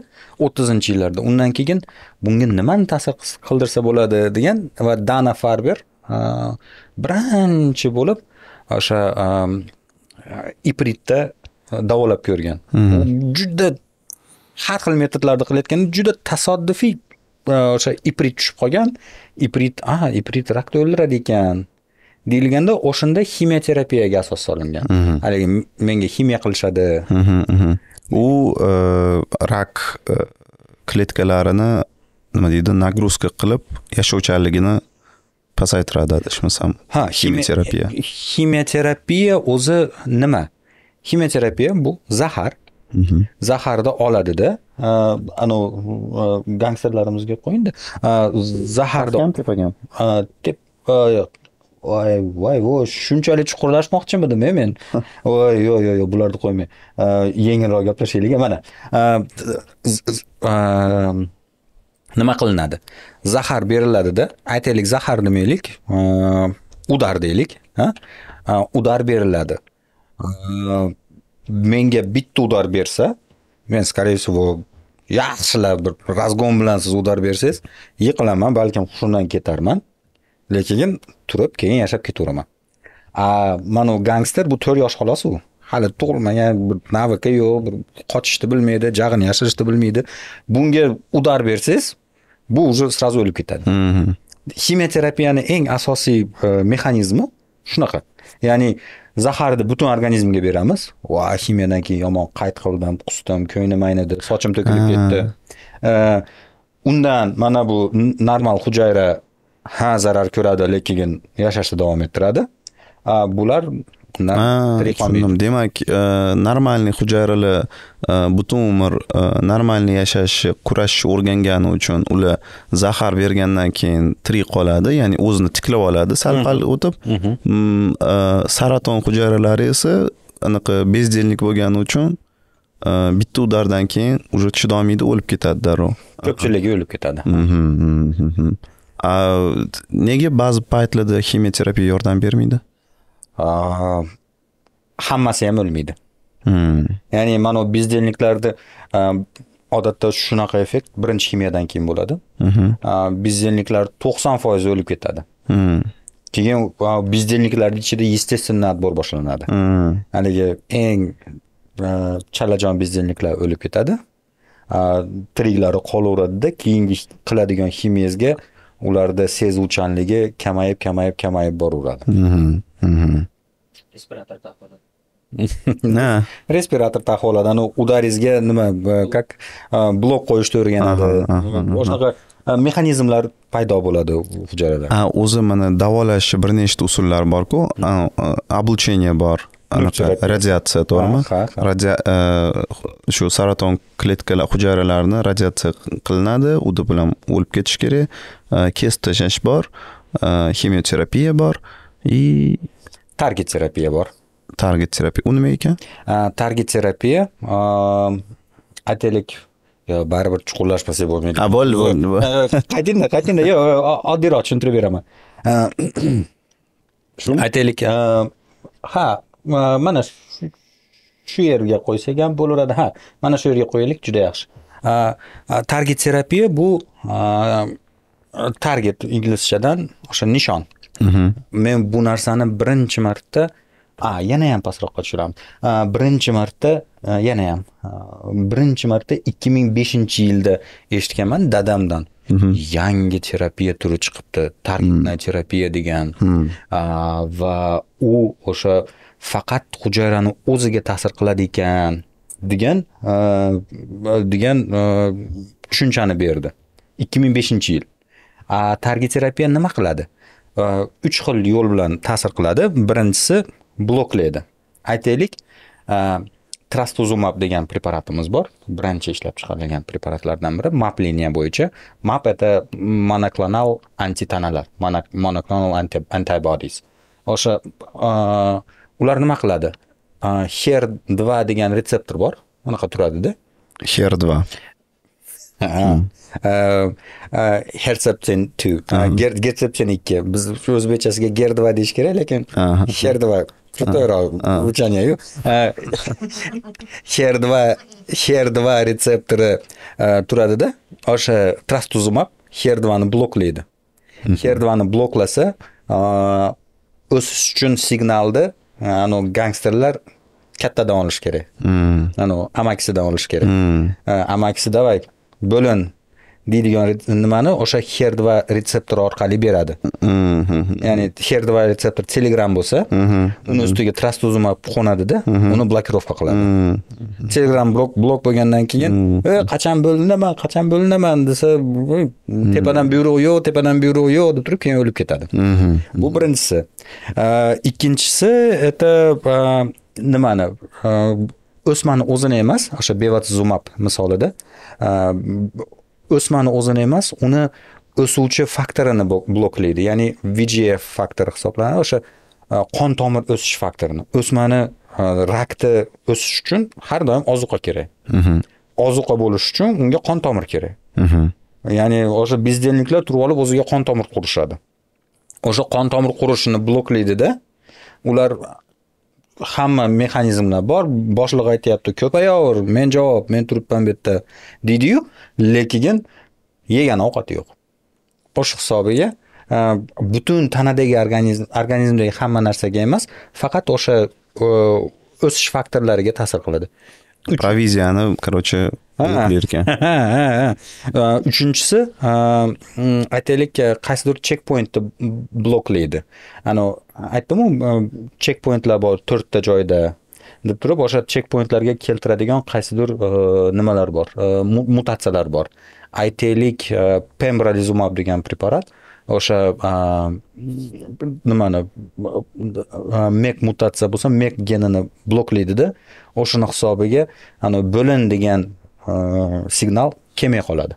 o'ttizinchi yillarda undan keyin bunga nimani ta'sir qildirsa bo'ladi degan va dana farber birinchi bo'lib o'sha ipritda davolab ko'rgan juda har xil metodlarda qilayotganda juda tasodifiy o'sha iprit tushib qolgan iprit a iprit rakni o'ldiradi ekan deyilganda o'shanda ximiya terapiyaga asos solingan mhm. haligi menga ximiya qilishadi mhm, mhm. u e, rak e, kletkalarini nima deydi nagruzka qilib yashovchanligini pasaytiradi adashmasam ha ximioterapiya e, ximioterapiya o'zi nima ximioterapiya bu zahar zaharni oladida anavi gangsterlarimizga qo'yingda zaharni ham tepagan tep yo'q voy voy voy shunchalik chuqurlashmoqchimidimi men voy yo'q yo'q yo'q bularni qo'ymang э, yengilroq gaplashaylik e, mana э, э, nima qilinadi zahar beriladida aytaylik zahar demaylik udar deylik udar beriladi menga bitta udar bersa men скорее всего yaxshilab bir razgon bilan siz udar bersangiz yiqilaman balkim hushimdan ketarman lekin turib keyin yashab ketaveraman mana u gangster bu to'rt yosh xolos u hali tug'ilmagan bir navika yo'q bir qochishni bilmaydi jag'ini yashirishni bilmaydi bunga udar bersangiz bu уже сразу o'lib ketadi ximiya terapiyani eng asosiy э, mexanizmi shunaqa ya'ni zaharni butun organizmga beramiz va ximiyadan keyin yomon qayt qildim qusdim ko'nglim aynidi sochim to'kilib ketdi undan mana bu normal hujayra ha zarar ko'radi lekin yashashni davom ettiradi bular tushundim demak э, нормальный hujayralar butun umr нормальный yashashni kurashishni o'rgangani uchun ular zahar bergandan keyin tirik qoladi ya'ni o'zini tiklab oladi salqal o'tib saraton hujayralari esa anaqa bezdelnik bo'lgani uchun bitta udardan keyin уже chidolmaydi o'lib ketadi darrov ko'pchiligi o'lib ketadi nega ba'zi paytlarda ximiya terapiya yordam bermaydi hammasi ham o'lmaydi hmm. ya'ni mana bu bezdelniklarni e, odatda shunaqa effekt birinchi ximiyadan keyin bo'ladi mhm. e, bezdelniklar to'qson foiz o'lib ketadi hmm. keyin e, bezdelniklarni ichida естественный отбор boshlanadi hmm. haligi eng chalajon bezdelniklar o'lib ketadi tiriklari qolaveradida keyingi qiladigan ximiyangizga ularda sezuvchanligi kamayib kamayib kamayib boraveradi mhm. Respirator taqib oladi. Respirator taqib oladi. udaringizga nima, как blok qo'yishni o'rganadi. O'shanaqa mexanizmlar paydo bo'ladi hujayralarda. Ha, o'zi mana davolash bir nechta usullar bor-ku. Облучение bor. anaqa radiatsiya to'g'rimi radio shu saraton kletkalar hujayralarini radiatsiya qilinadi u bilan o'lib ketish kerak kesib tashlash bor ximioterapiya bor и target terapiya bor target terapiya u nima ekan target terapiya aytaylik baribir chuqurlashmasak bo'lmaydi ha bo'ldi bo'ldi qaytingda qaytingda yo'q oddiyroq tushuntirib beraman aytaylik ha mana shu yerga qo'ysak ham bo'laveradi ha mana shu yerga qo'yaylik juda yaxshi target terapiya bu target inglizchadan o'sha nishon Mm-hmm. men bu narsani birinchi marta a yana ham pastroqqa tushiramiz birinchi marta yana ham birinchi marta ikki ming beshinchi yilda eshitganman dadamdan mm-hmm. yangi terapiya turi chiqibdi tarkibная mm. terapiya degan mm. va u o'sha faqat hujayrani o'ziga ta'sir qiladi ekan degan degan tushunchani berdi ikki ming beshinchi yil targi terapiya nima qiladi uch э, xil yo'l bilan ta'sir qiladi birinchisi bloklaydi aytaylik e, trastuzumab degan preparatimiz bor birinchi ishlab chiqarilgan preparatlardan biri map liniya bo'yicha map это monoklonal antitanalar monoklonal antibodies o'sha e, ular nima qiladi e, her 2 degan retseptor bor unaqa turadida her 2 Hmm. E, hertseptin tu hmm. gertseptin ikki biz o'zbekchasiga gerdva deyish kerak lekin sherdva to'g'ri uchaniyayu sher sherdva retseptori e, turadida o'sha trastuzumab dvani bloklaydi dvani bloklasa e, o'sish uchun signalni anavi gangsterlar kattadan olish kerak hmm. anavi amakisidan olish kerak amakisi давай bo'lin deydigan nimani o'sha her два retseptor orqali beradi mhm. ya'ni her два retseptor telegram bo'lsa mhm. uni ustiga trastuzuma qo'nadida mhm. uni blokirovka qiladi telegram blok blok bo'lgandan keyin e qachon bo'linaman qachon bo'linaman desa tepadan buyruq yo'q tepadan buyruq yo'q deb turib keyin o'lib ketadi bu birinchisi ikkinchisi это nimani o'smani o'zini emas o'sha bevat zumab misolida o'smani e, o'zini emas uni o'suvchi faktorini bloklaydi ya'ni vgf faktori hisoblanadi o'sha e, qon tomir o'sish faktorini o'smani e, rakni o'sish uchun har doim ozuqa kerak mhm. ozuqa bo'lishi uchun unga qon tomir kerak mhm. ya'ni o'sha bezdelniklar turib olib o'ziga qon tomir qurishadi o'sha qon tomir qurishini bloklaydida ular hamma mexanizmlar bor boshliq aytyapti ko'payaver men javob men turibman bu yerda deydiyu lekin yegan ovqati yo'q o'sha hisobiga e, butun tanadagi organizm organizmdagi hamma narsaga emas faqat o'sha e, o'sish faktorlariga ta'sir qiladi proviziyani короче bergan ha ha uchinchisi mm, aytaylik e, qaysidir chek pointni bloklaydi anavi aytdimu e, chek pointlar bor to'rtta joyda deb turib o'sha chek pointlarga keltiradigan qaysidir e, nimalar bor mutatsiyalar bor aytaylik pembrolizumab degan preparat o'sha nimani mek mutatsiya bo'lsa mek genini bloklaydida o'shani hisobiga anavi bo'lin degan signal kelmay qoladi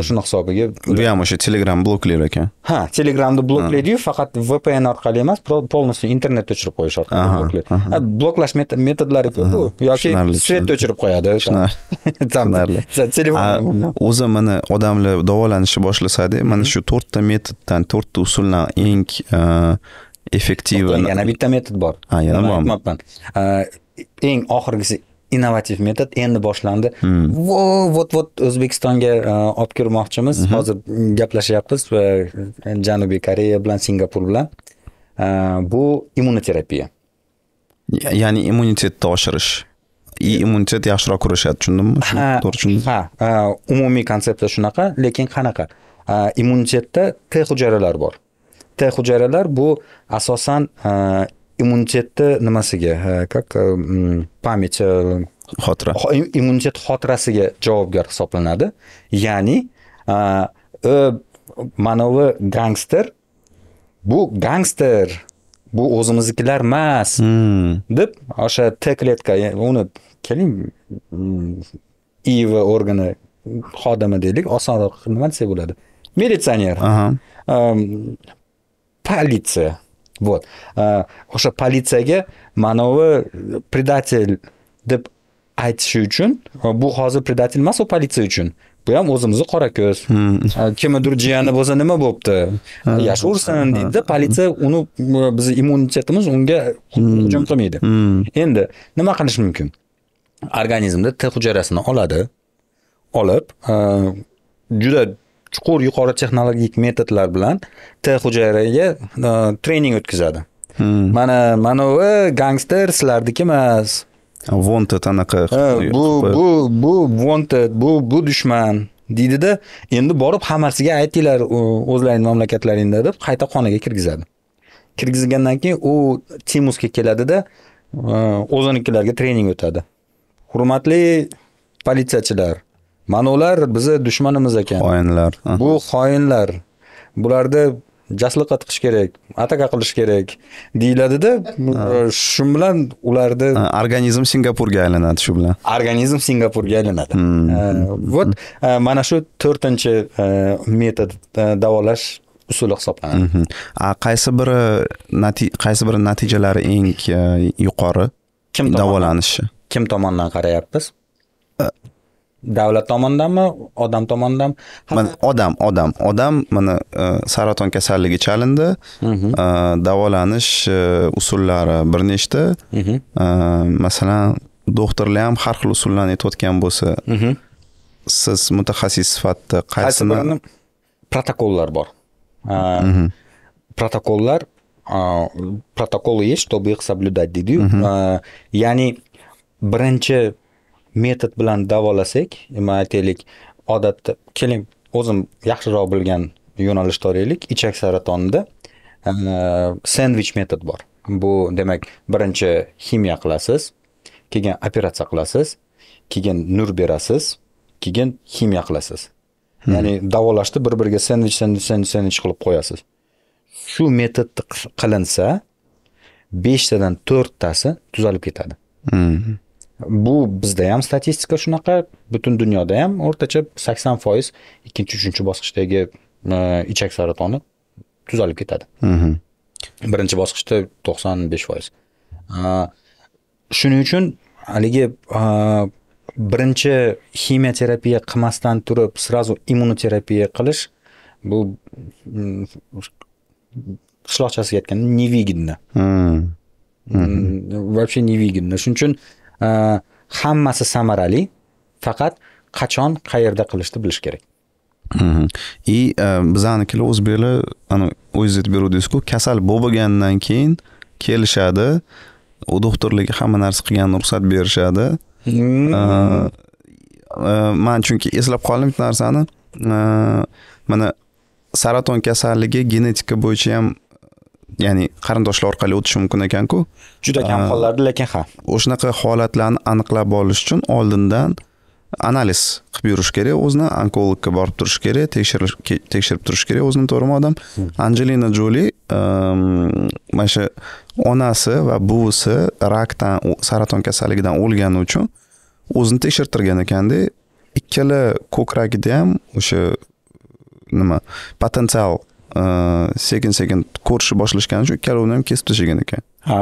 o'shani hisobiga bu ham o'sha telegram bloklaydi ekan ha telegramni bloklaydiyu faqat vpn orqali emas полностью internetni o'chirib qo'yish orqali bloklaydi bloklash metodlari ko'pku yoki svetni o'chirib qo'yadi tushunarli telefon o'zi mana odamlar davolanishni boshlasa-da, mana shu to'rtta metoddan to'rtta usuldan eng effektiv yana bitta metod bor ha yana bormi aytmabman eng oxirgisi innovativ metod endi boshlandi вот hmm. вот o'zbekistonga e, olib kirmoqchimiz mhm. hozir gaplashyapmiz e, janubiy koreya bilan singapur bilan e, bu immunoterapiya ya'ni immunitetni oshirish и immunitet yaxshiroq kurashadi tushundimmi to'g'ri tushundim ha umumiy konsepsiya shunaqa lekin qanaqa immunitetda t hujayralar bor t hujayralar bu asosan immunitetni nimasiga как pamyat э, э, xotira immunitet xotirasiga javobgar hisoblanadi ya'ni э, manavi gangster bu gangster bu o'zimiznikilar emas hmm. deb o'sha t kletka uni keling hm, iv organi xodimi deylik osonroq nima desak bo'ladi militsioner uh -huh. um, politsiya вот o'sha politsiyaga manavi predatel deb aytishi uchun e, bu hozir predatel emas u politsiya uchun bu ham o'zimizni qorako'z kimnidir jiyani bo'lsa nima bo'pti yashaversin deydida politsiya uni e, bizni immunitetimiz unga hujum qilmaydi endi nima qilish mumkin organizmda t hujayrasini oladi olib e, juda chuqur yuqori texnologik metodlar bilan t hujayraga e, trening o'tkazadi hmm. mana manavi e, gangster sizlarniki emas vonted anaqa e, bu bu bu wanted bu bu dushman deydida endi borib hammasiga aytinglar o'zlaringni mamlakatlaringda deb qayta xonaga kirgizadi kirgizgandan keyin u timusga keladida o'zinikilarga trening o'tadi hurmatli politsiyachilar mana ular bizni dushmanimiz ekan xoinlar bu xoinlar bularni jasliqqa tiqish kerak ataka qilish kerak deyiladida e, shu bilan ularni organizm singapurga aylanadi shu bilan organizm singapurga aylanadi вот hmm. e, mana shu to'rtinchi e, metod davolash usuli hisoblanadi mhm. qaysi biri qaysi biri natijalari eng yuqori kim davolanishi kim tomonidan qarayapmiz davlat tomonidanmi odam tomonidanmi mana odam odam odam mana e, saraton kasalligi chalindi mhm. e, davolanish e, usullari bir nechta mhm. masalan doktorlar ham har xil usullarni aytayotgan bo'lsa mhm. siz mutaxassis sifatida qaysini protokollar bor protokollar протоколы есть чтобы их соблюдать deydiyu ya'ni birinchi metod bilan davolasak man aytaylik odatda keling o'zim yaxshiroq bilgan yo'nalishni olaylik ichak saratonida e, sendvich metod bor bu demak birinchi ximiya qilasiz keyin operatsiya qilasiz keyin nur berasiz keyin ximiya qilasiz hmm. ya'ni davolashni bir biriga sendvich sendvich sendvich sendvich qilib qo'yasiz shu metodni qilinsa beshtadan to'rttasi tuzalib ketadi hmm. bu bizda ham statistika shunaqa butun dunyoda ham o'rtacha sakson foiz ikkinchi uchinchi bosqichdagi ichak saratoni tuzalib ketadi birinchi bosqichda to'qson besh foiz shuning uchun haligi birinchi ximioterapiya qilmasdan turib сразу immunoterapiya qilish bu qishloqchasiga aytganda невыгодно вообще невыгодно shuning uchun hammasi samarali faqat qachon qayerda qilishni bilish kerak и mhm. e, bizanikilar o'zbeklar ana o'zingiz aytib beruvdingizku kasal bo'lmagandan keyin kelishadi u doktorlarga hamma narsa qilganini ruxsat berishadi mm. e, man chunki eslab qoldim bitta narsani mana saraton kasalligi genetika bo'yicha ham ya'ni qarindoshlar orqali o'tishi mumkin ekanku juda kam hollarda lekin ha o'shanaqa holatlarni aniqlab olish uchun oldindan analiz qilib yurish kerak o'zini onkologga borib turish kerak tekshirish tekshirib turish kerak o'zini to'g'rimi odam hmm. anjelina joli mana shu onasi va buvisi rakdan saraton kasalligidan o'lgani uchun o'zini tekshirtirgan ekanda ikkala ko'kragida ham o'sha nima potensial sekin sekin ko'rishni boshlashgani uchun ikkalovini ham kesib tashlagan ekan ha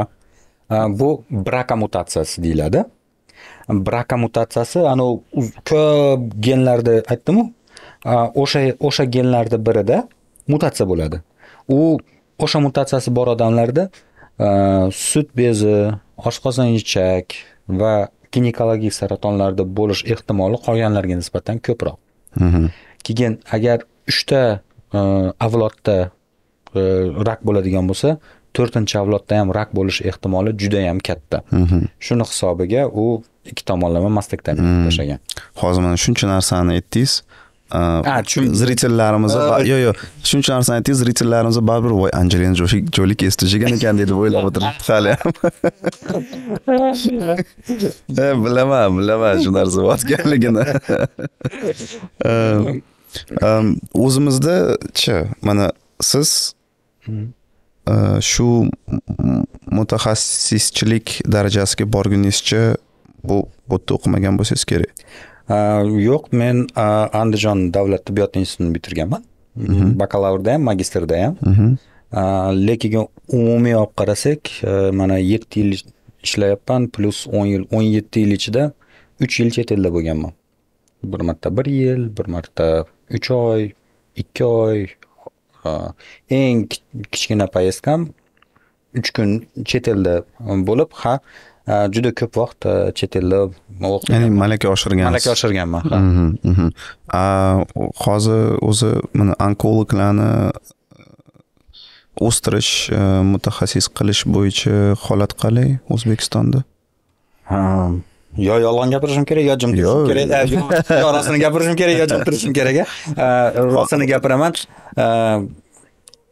bu braka mutatsiyasi deyiladi braka mutatsiyasi anavi ko'p genlarni aytdimu o'sha o'sha genlarni birida mutatsiya bo'ladi u o'sha mutatsiyasi bor odamlarda sut bezi oshqozon ichak va ginekologik saratonlarda bo'lish ehtimoli qolganlarga nisbatan ko'proq keyin agar uchta Э, avlodda э, rak bo'ladigan bo'lsa to'rtinchi avlodda ham rak bo'lish ehtimoli juda yam katta mhm. shuni hisobiga u ikki tomonlama mastektomiya mhm. tashlagan hozir mana shuncha narsani aytdingiz э, zritellarimizni yo'q yo'q shuncha narsani aytdingiz zritellarimiz baribir voy anjelina jolik estijigan ekan deb o'ylab o'tiribdi hali ham bilaman bilaman shu narsa bo'layotganligini o'zimizdachi mana siz э, shu mutaxassischilik darajasiga borgunizcha bu bu yerda o'qimagan bo'lsangiz kerak yo'q men andijon davlat tibbiyot institutini bitirganman bakalavrda ham magistrda ham lekin umumiy olib qarasak э, mana yetti yil ishlayapman plyus o'n yil o'n yetti yil ichida uch yil chet elda bo'lganman bir marta bir yil bir marta uch oy ikki oy eng kichkina poyezdkam uch kun chet elda bo'lib ha juda ko'p vaqt chet elda ya'ni malaka oshirgan malaka oshirganman ha mm-hmm, mm-hmm. hozir o'zi mana onkologlarni o'stirish e, mutaxassis qilish bo'yicha holat qalay o'zbekistonda yo yolg'on gapirishim kerak yo jim turishim kerak yo rostini gapirishim kerak yo jim turishim kerak uh, rostini gapiraman uh,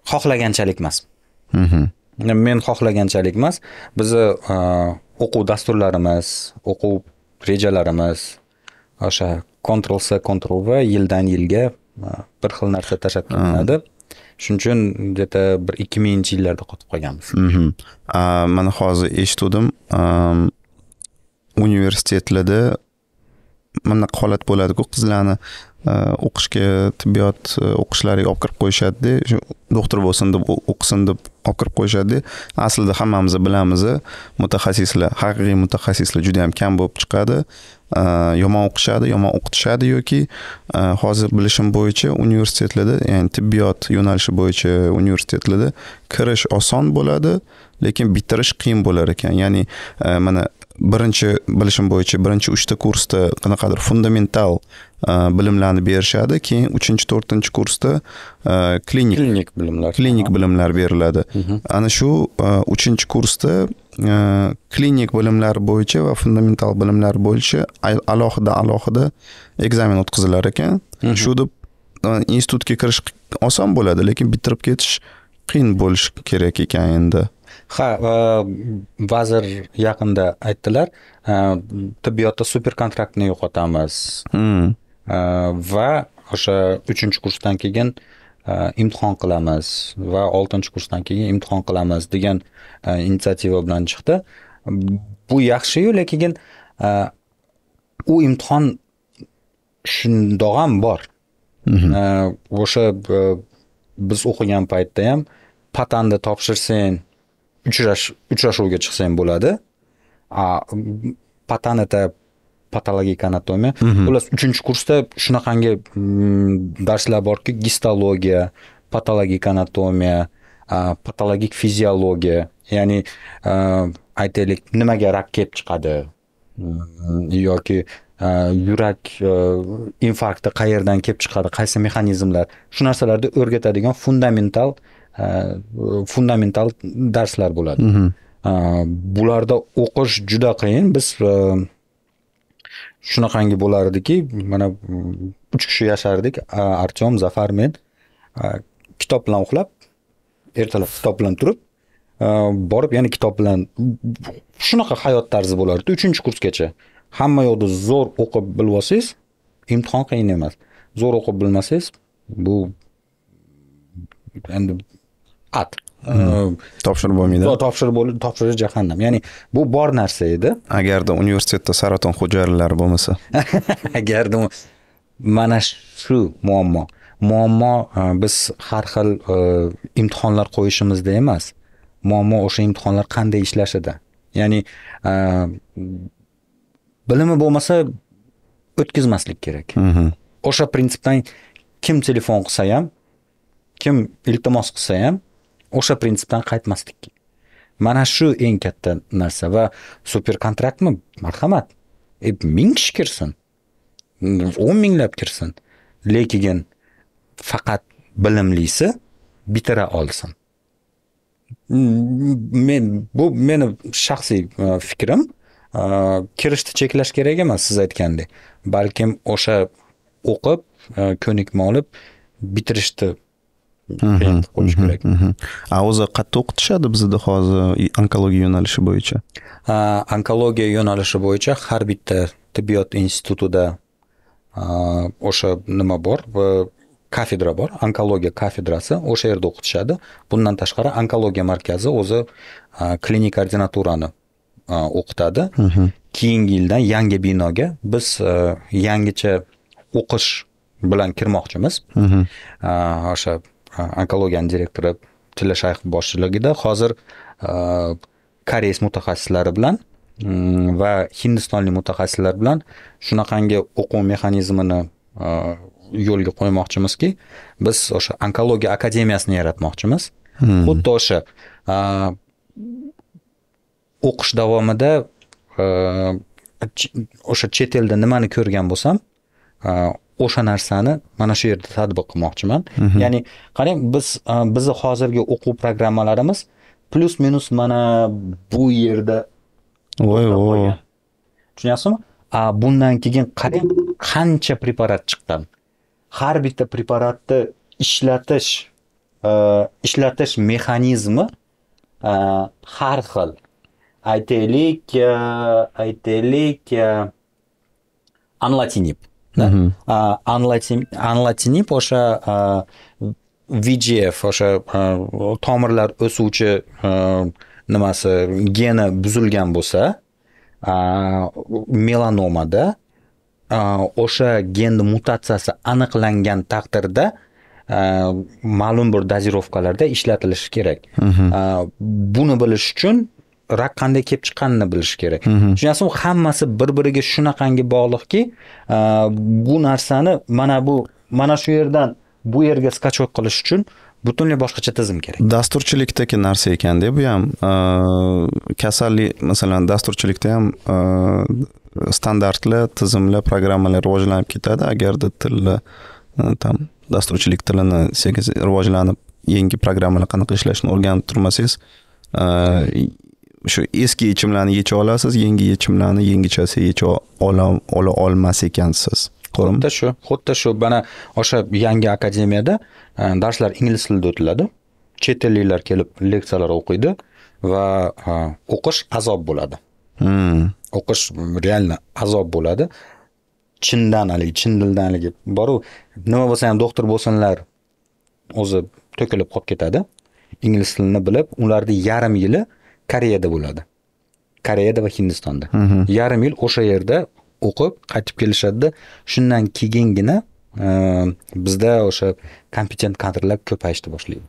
xohlaganchalik emas mm-hmm. men xohlaganchalik emas bizni uh, o'quv dasturlarimiz o'quv rejalarimiz o'sha control c control v yildan yilga bir xil narsa tashlab kelinadi shuning uchun где то bir ikki minginchi yillarda qotib qolganmiz mm-hmm. mana hozir eshituvdim um, universitetlarda bunaqa holat bo'ladiku qizlarni e, o'qishga tibbiyot e, o'qishlariga olib kirib qo'yishadida shu doktor bo'lsin deb o'qisin deb olib kirib qo'yishadida aslida hammamiz bilamiz mutaxassislar haqiqiy mutaxassislar juda yam kam bo'lib chiqadi e, yomon o'qishadi yomon o'qitishadi yoki hozir bilishim bo'yicha universitetlarda ya'ni tibbiyot yo'nalishi bo'yicha universitetlarda kirish oson bo'ladi lekin bitirish qiyin bo'lar ekan ya'ni mana birinchi bilishim bo'yicha birinchi uchta kursda qanaqadir fundamental e, bilimlarni berishadi keyin uchinchi to'rtinchi kursda e, klinik klinik bilimlar klinik bilimlar beriladi ana shu e, uchinchi kursda klinik bilimlar bo'yicha va fundamental bilimlar bo'yicha alohida alohida ekzamen o'tkazilar ekan shu deb institutga kirish oson bo'ladi lekin bitirib ketish qiyin bo'lishi kerak ekan endi ha e, vazir yaqinda aytdilar e, tibbiyotda super kontraktni yo'qotamiz hmm. e, va o'sha uchinchi kursdan keyin imtihon qilamiz va oltinchi kursdan keyin imtihon qilamiz degan inisiativa bilan chiqdi bu yaxshiyu lekin u imtihon shundoq ham bor mhm. o'sha biz o'qigan paytda ham patanni topshirsang uchrash uchrashuvga ham bo'ladi это patologik anatomiya mhm. xullas uchinchi kursda shunaqangi mm, darslar borki gistologiya patologik anatomiya patologik fiziologiya ya'ni aytaylik nimaga rak kelib chiqadi mm, yoki yurak e, infarkti qayerdan kelib chiqadi qaysi mexanizmlar shu narsalarni o'rgatadigan fundamental fundamental darslar bo'ladi bularda o'qish juda qiyin biz shunaqangi bo'lardiki mana uch kishi yashardik artyom zafar men kitob bilan uxlab ertalab kitob bilan turib borib yana kitob bilan shunaqa hayot tarzi bo'lardi uchinchi kursgacha hamma yoqda zo'r o'qib bilib olsangiz imtihon qiyin emas zo'r o'qib bilmasangiz bu endi at topshirib bo'lmaydi topshirib topshirish jahannam ya'ni bu bor narsa edi agarda universitetda saraton hujayralari bo'lmasa agarda mana shu muammo muammo biz har xil imtihonlar qo'yishimizda emas muammo o'sha imtihonlar qanday ishlashida ya'ni bilimi bo'lmasa o'tkazmaslik kerak o'sha prinsipdan kim telefon qilsa ham kim iltimos qilsa ham o'sha prinsipdan qaytmaslik mana shu eng katta narsa va super kontraktmi marhamat e, ming kishi kirsin o'n minglab kirsin lekin faqat bilimlisi bitira olsin men bu meni shaxsiy e, fikrim e, kirishni cheklash kerak emas siz aytgandek balkim o'sha o'qib e, ko'nikma olib bitirishni qo'yish kerak a o'zi qayerda o'qitishadi bizda hozir onkologiya yo'nalishi bo'yicha onkologiya yo'nalishi bo'yicha har bitta tibbiyot institutida o'sha nima bor kafedra bor onkologiya kafedrasi o'sha yerda o'qitishadi bundan tashqari onkologiya markazi o'zi klinik ordinaturani o'qitadi keyingi yildan yangi binoga biz yangicha o'qish bilan kirmoqchimiz o'sha onkologiyani direktori tilla shayx boshchiligida hozir koreys mutaxassislari bilan mm, va hindistonlik mutaxassislar bilan shunaqangi o'quv mexanizmini yo'lga qo'ymoqchimizki biz o'sha onkologiya akademiyasini yaratmoqchimiz hmm. xuddi o'sha o'qish davomida o'sha chet elda nimani ko'rgan bo'lsam o'sha narsani mana shu yerda tadbiq qilmoqchiman mhm. ya'ni qarang biz bizni hozirgi o'quv programmalarimiz plyus minus mana bu yerda voy voy tushunyapsizmi a bundan keyin qarang qancha preparat chiqqan har bitta preparatni ishlatish ishlatish mexanizmi har xil aytaylik aytaylik anlatinib anlatinib o'sha vgf o'sha tomirlar o'suvchi nimasi geni buzilgan bo'lsa melanomada o'sha genni mutatsiyasi aniqlangan taqdirda ma'lum bir dozirovkalarda ishlatilishi kerak buni bilish uchun rak qanday kelib chiqqanini bilish kerak mhm. tushunyapsizmi hammasi bir biriga shunaqangi bog'liqki bu narsani mana bu mana shu yerdan bu yerga skachok qilish uchun butunlay boshqacha tizim kerak dasturchilikdagi narsa ekanda bu ham kasallik masalan dasturchilikda ham standartli tizimli programmalar rivojlanib ketadi agarda tilni там dasturchilik tilini sekin rivojlanib yangi programmalar qanaqa ishlashini o'rganib turmasangiz shu eski yechimlarni yecha olasiz yangi yechimlarni yangichasi yecha ola olmas ekansiz xuddi shu xuddi shu mana o'sha yangi akademiyada e, darslar ingliz tilida o'tiladi chet elliklar kelib leksiyalar o'qiydi va e, o'qish azob bo'ladi hmm. o'qish реально azob bo'ladi chindan haligi chin dildan haligi boru nima bo'lsa ham doktor bo'lsinlar o'zi to'kilib qolib ketadi ingliz tilini bilib ularni yarim yili koreyada bo'ladi koreyada va hindistonda yarim yil o'sha yerda o'qib qaytib kelishadida shundan keyingina e, bizda o'sha kompetent kadrlar ko'payishni boshlaydi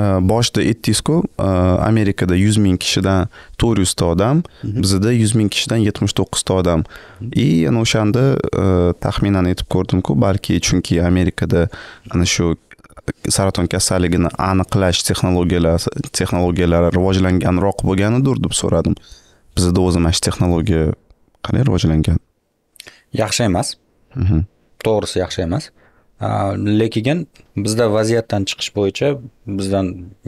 e, boshida aytdingizku e, amerikada yuz ming kishidan to'rt yuzta odam bizda yuz ming kishidan yetmish to'qqizta odam и ana o'shanda taxminan aytib ko'rdimku balki chunki amerikada ana shu saraton kasalligini aniqlash texnologiyalari texnologiyalari rivojlanganroq bo'lganidir deb so'radim bizda o'zi mana shu texnologiya qanday rivojlangan yaxshi emas mhm. to'g'risi yaxshi emas lekin bizda vaziyatdan chiqish bo'yicha bizdan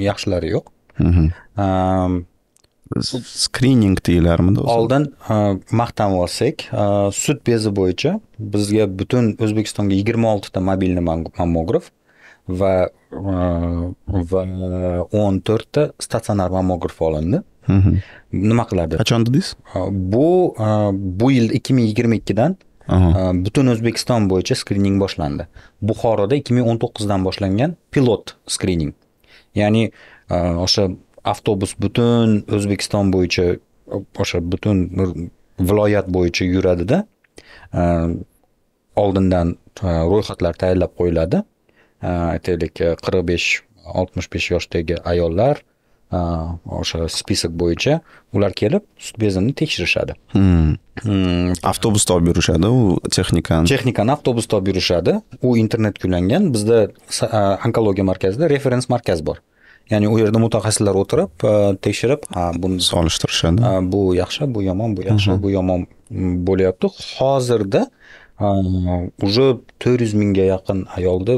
yaxshilari yo'q mhm. skrining deyilarmidi oldin maqtanib olsak sut bezi bo'yicha bizga butun o'zbekistonga yigirma oltita mobilniy mammograf va uh, va o'n to'rtta statsionar mammograf olindi mhm. nima qiladi qachon dedingiz uh, bu uh, bu yil ikki ming yigirma ikkidan butun o'zbekiston bo'yicha skrining boshlandi buxoroda ikki ming o'n to'qqizdan boshlangan pilot skrining ya'ni o'sha avtobus butun o'zbekiston bo'yicha o'sha butun viloyat bo'yicha yuradida oldindan ro'yxatlar tayyorlab qo'yiladi aytaylik e, qirq besh oltmish besh yoshdagi ayollar o'sha spisak bo'yicha ular kelib sut bezini tekshirishadi hmm. hmm, avtobusda olib yurishadi u texnikani texnikani avtobusda olib yurishadi u internetga ulangan bizda e, onkologiya markazida referens markaz bor ya'ni u yerda mutaxassislar o'tirib e, tekshirib buni solishtirishadi bu yaxshi bu yomon bu yaxshi bu yomon bo'lyapti hozirda уже to'rt yuz mingga yaqin ayolni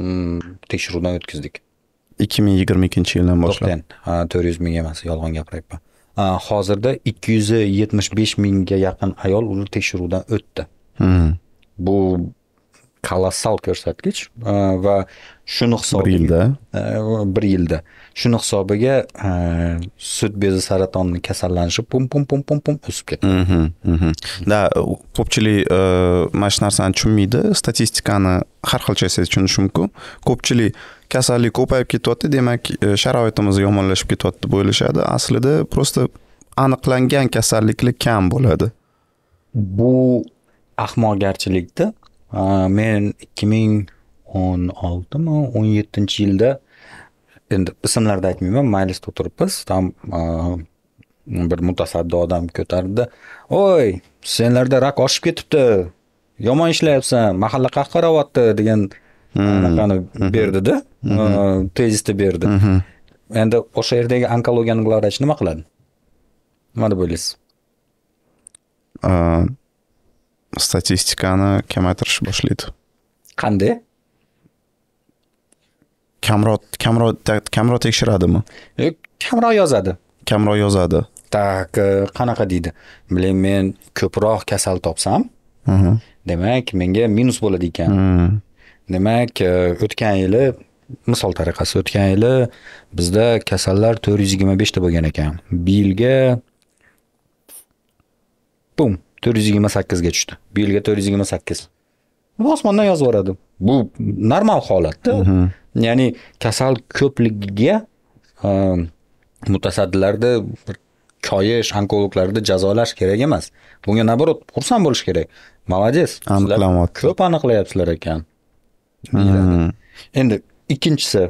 Hmm, tekshiruvdan o'tkazdik ikki ming yigirma ikkinchi yildan boshlab to'rt yuz ming emas yolg'on gapiryapman hozirda ikki yuz yetmish besh mingga yaqin ayol ular tekshiruvdan o'tdi hmm. bu kolossal ko'rsatkich e, va shuni hisobiga bir yilda e, bir yilda shuni hisobiga e, sut bezi saratonini kasallanishi pum pum pum pum pum o'sib ketdi да mhm, mhm. ko'pchilik mana shu narsani tushunmaydi statistikani har xil joyda tushunish mumkin ko'pchilik kasallik ko'payib ketyapti demak sharoitimiz yomonlashib ketyapti deb o'ylashadi aslida просто aniqlangan kasalliklar kam bo'ladi bu ahmoqgarchilikda men ikki ming o'n oltimi o'n yettinchi yilda endi ismlarni aytmayman majlisda o'tiribmiz там bir mutasaddi odam ko'tardi oy senlarda rak oshib ketibdi yomon ishlayapsan mahalla qahqaryapti degan hmm. anaqani berdida hmm. tezisni berdi hmm. endi o'sha yerdagi onkologiyani главврач nima qiladi nima deb o'ylaysiz statistikani kamaytirishni boshlaydi qanday kamroq kamroq kamroq tekshiradimi kamroq yozadi kamroq yozadi так qanaqa deydi bilin men ko'proq kasal topsam demak menga minus bo'ladi ekan demak o'tgan yili misol tariqasida o'tgan yili bizda kasallar to'rt yuz yigirma beshta bo'lgan ekan bu yilga bum to'rt yuz yigirma sakkizga tushdi bu yilga to'rt yuz yigirma sakkiz osmondan yozib yuboradi bu normal holatda mhm. ya'ni kasal ko'pligiga e, mutasaddilarni koyish onkologlarni jazolash kerak emas bunga naоборот xursand bo'lish kerak молодец aniqlamoqchi ko'p aniqlayapsizlar ekan mhm. endi ikkinchisi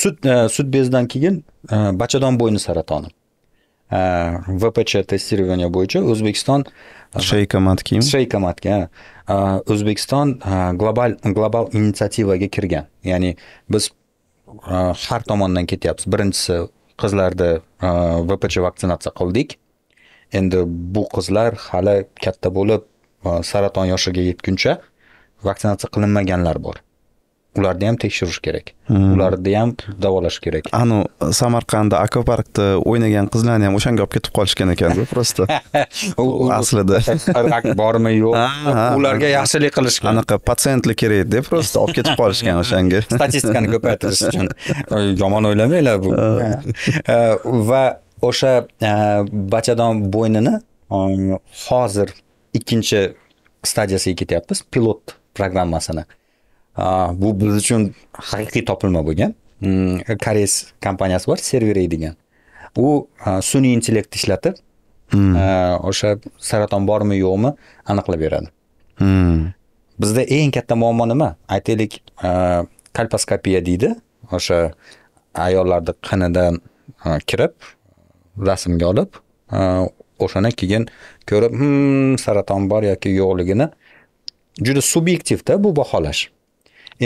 sut e, sut bezdan keyin e, bachadon bo'yni saratoni VPC testirovaniya bo'yicha o'zbekiston sheika matkim sheika matki o'zbekiston global global inisiativaga kirgan ya'ni biz har tomondan ketyapmiz birinchisi qizlarni vpc vaksinatsiya qildik endi bu qizlar hali katta bo'lib saraton yoshiga yetguncha vaksinatsiya qilinmaganlar bor ularni ham tekshirish kerak hmm. ularni ham davolash kerak anu samarqandda akvaparkda o'ynagan qizlarni ham o'shanga olib ketib qolishgan ekanda просто aslida bormi yo'q ularga yaxshilik qilishgan anaqa patsientlar kerak deb просто olib ketib qolishgan o'shanga statistikani ko'paytirish uchun yomon o'ylamanglar bu va o'sha bachadon bo'ynini hozir ikkinchi stadiyasiga ketyapmiz pilot programmasini bu biz uchun haqiqiy topilma bo'lgan mm, koreys kompaniyasi bor serveray degan u sun'iy intellektni ishlatib mm. o'sha saraton bormi yo'qmi aniqlab beradi mm. bizda eng katta muammo nima aytaylik kalpaskopiya deydi o'sha ayollarni qinidan kirib rasmga olib o'shani keyin ko'rib hmm, saraton bor yoki yo'qligini juda subyektivda bu baholash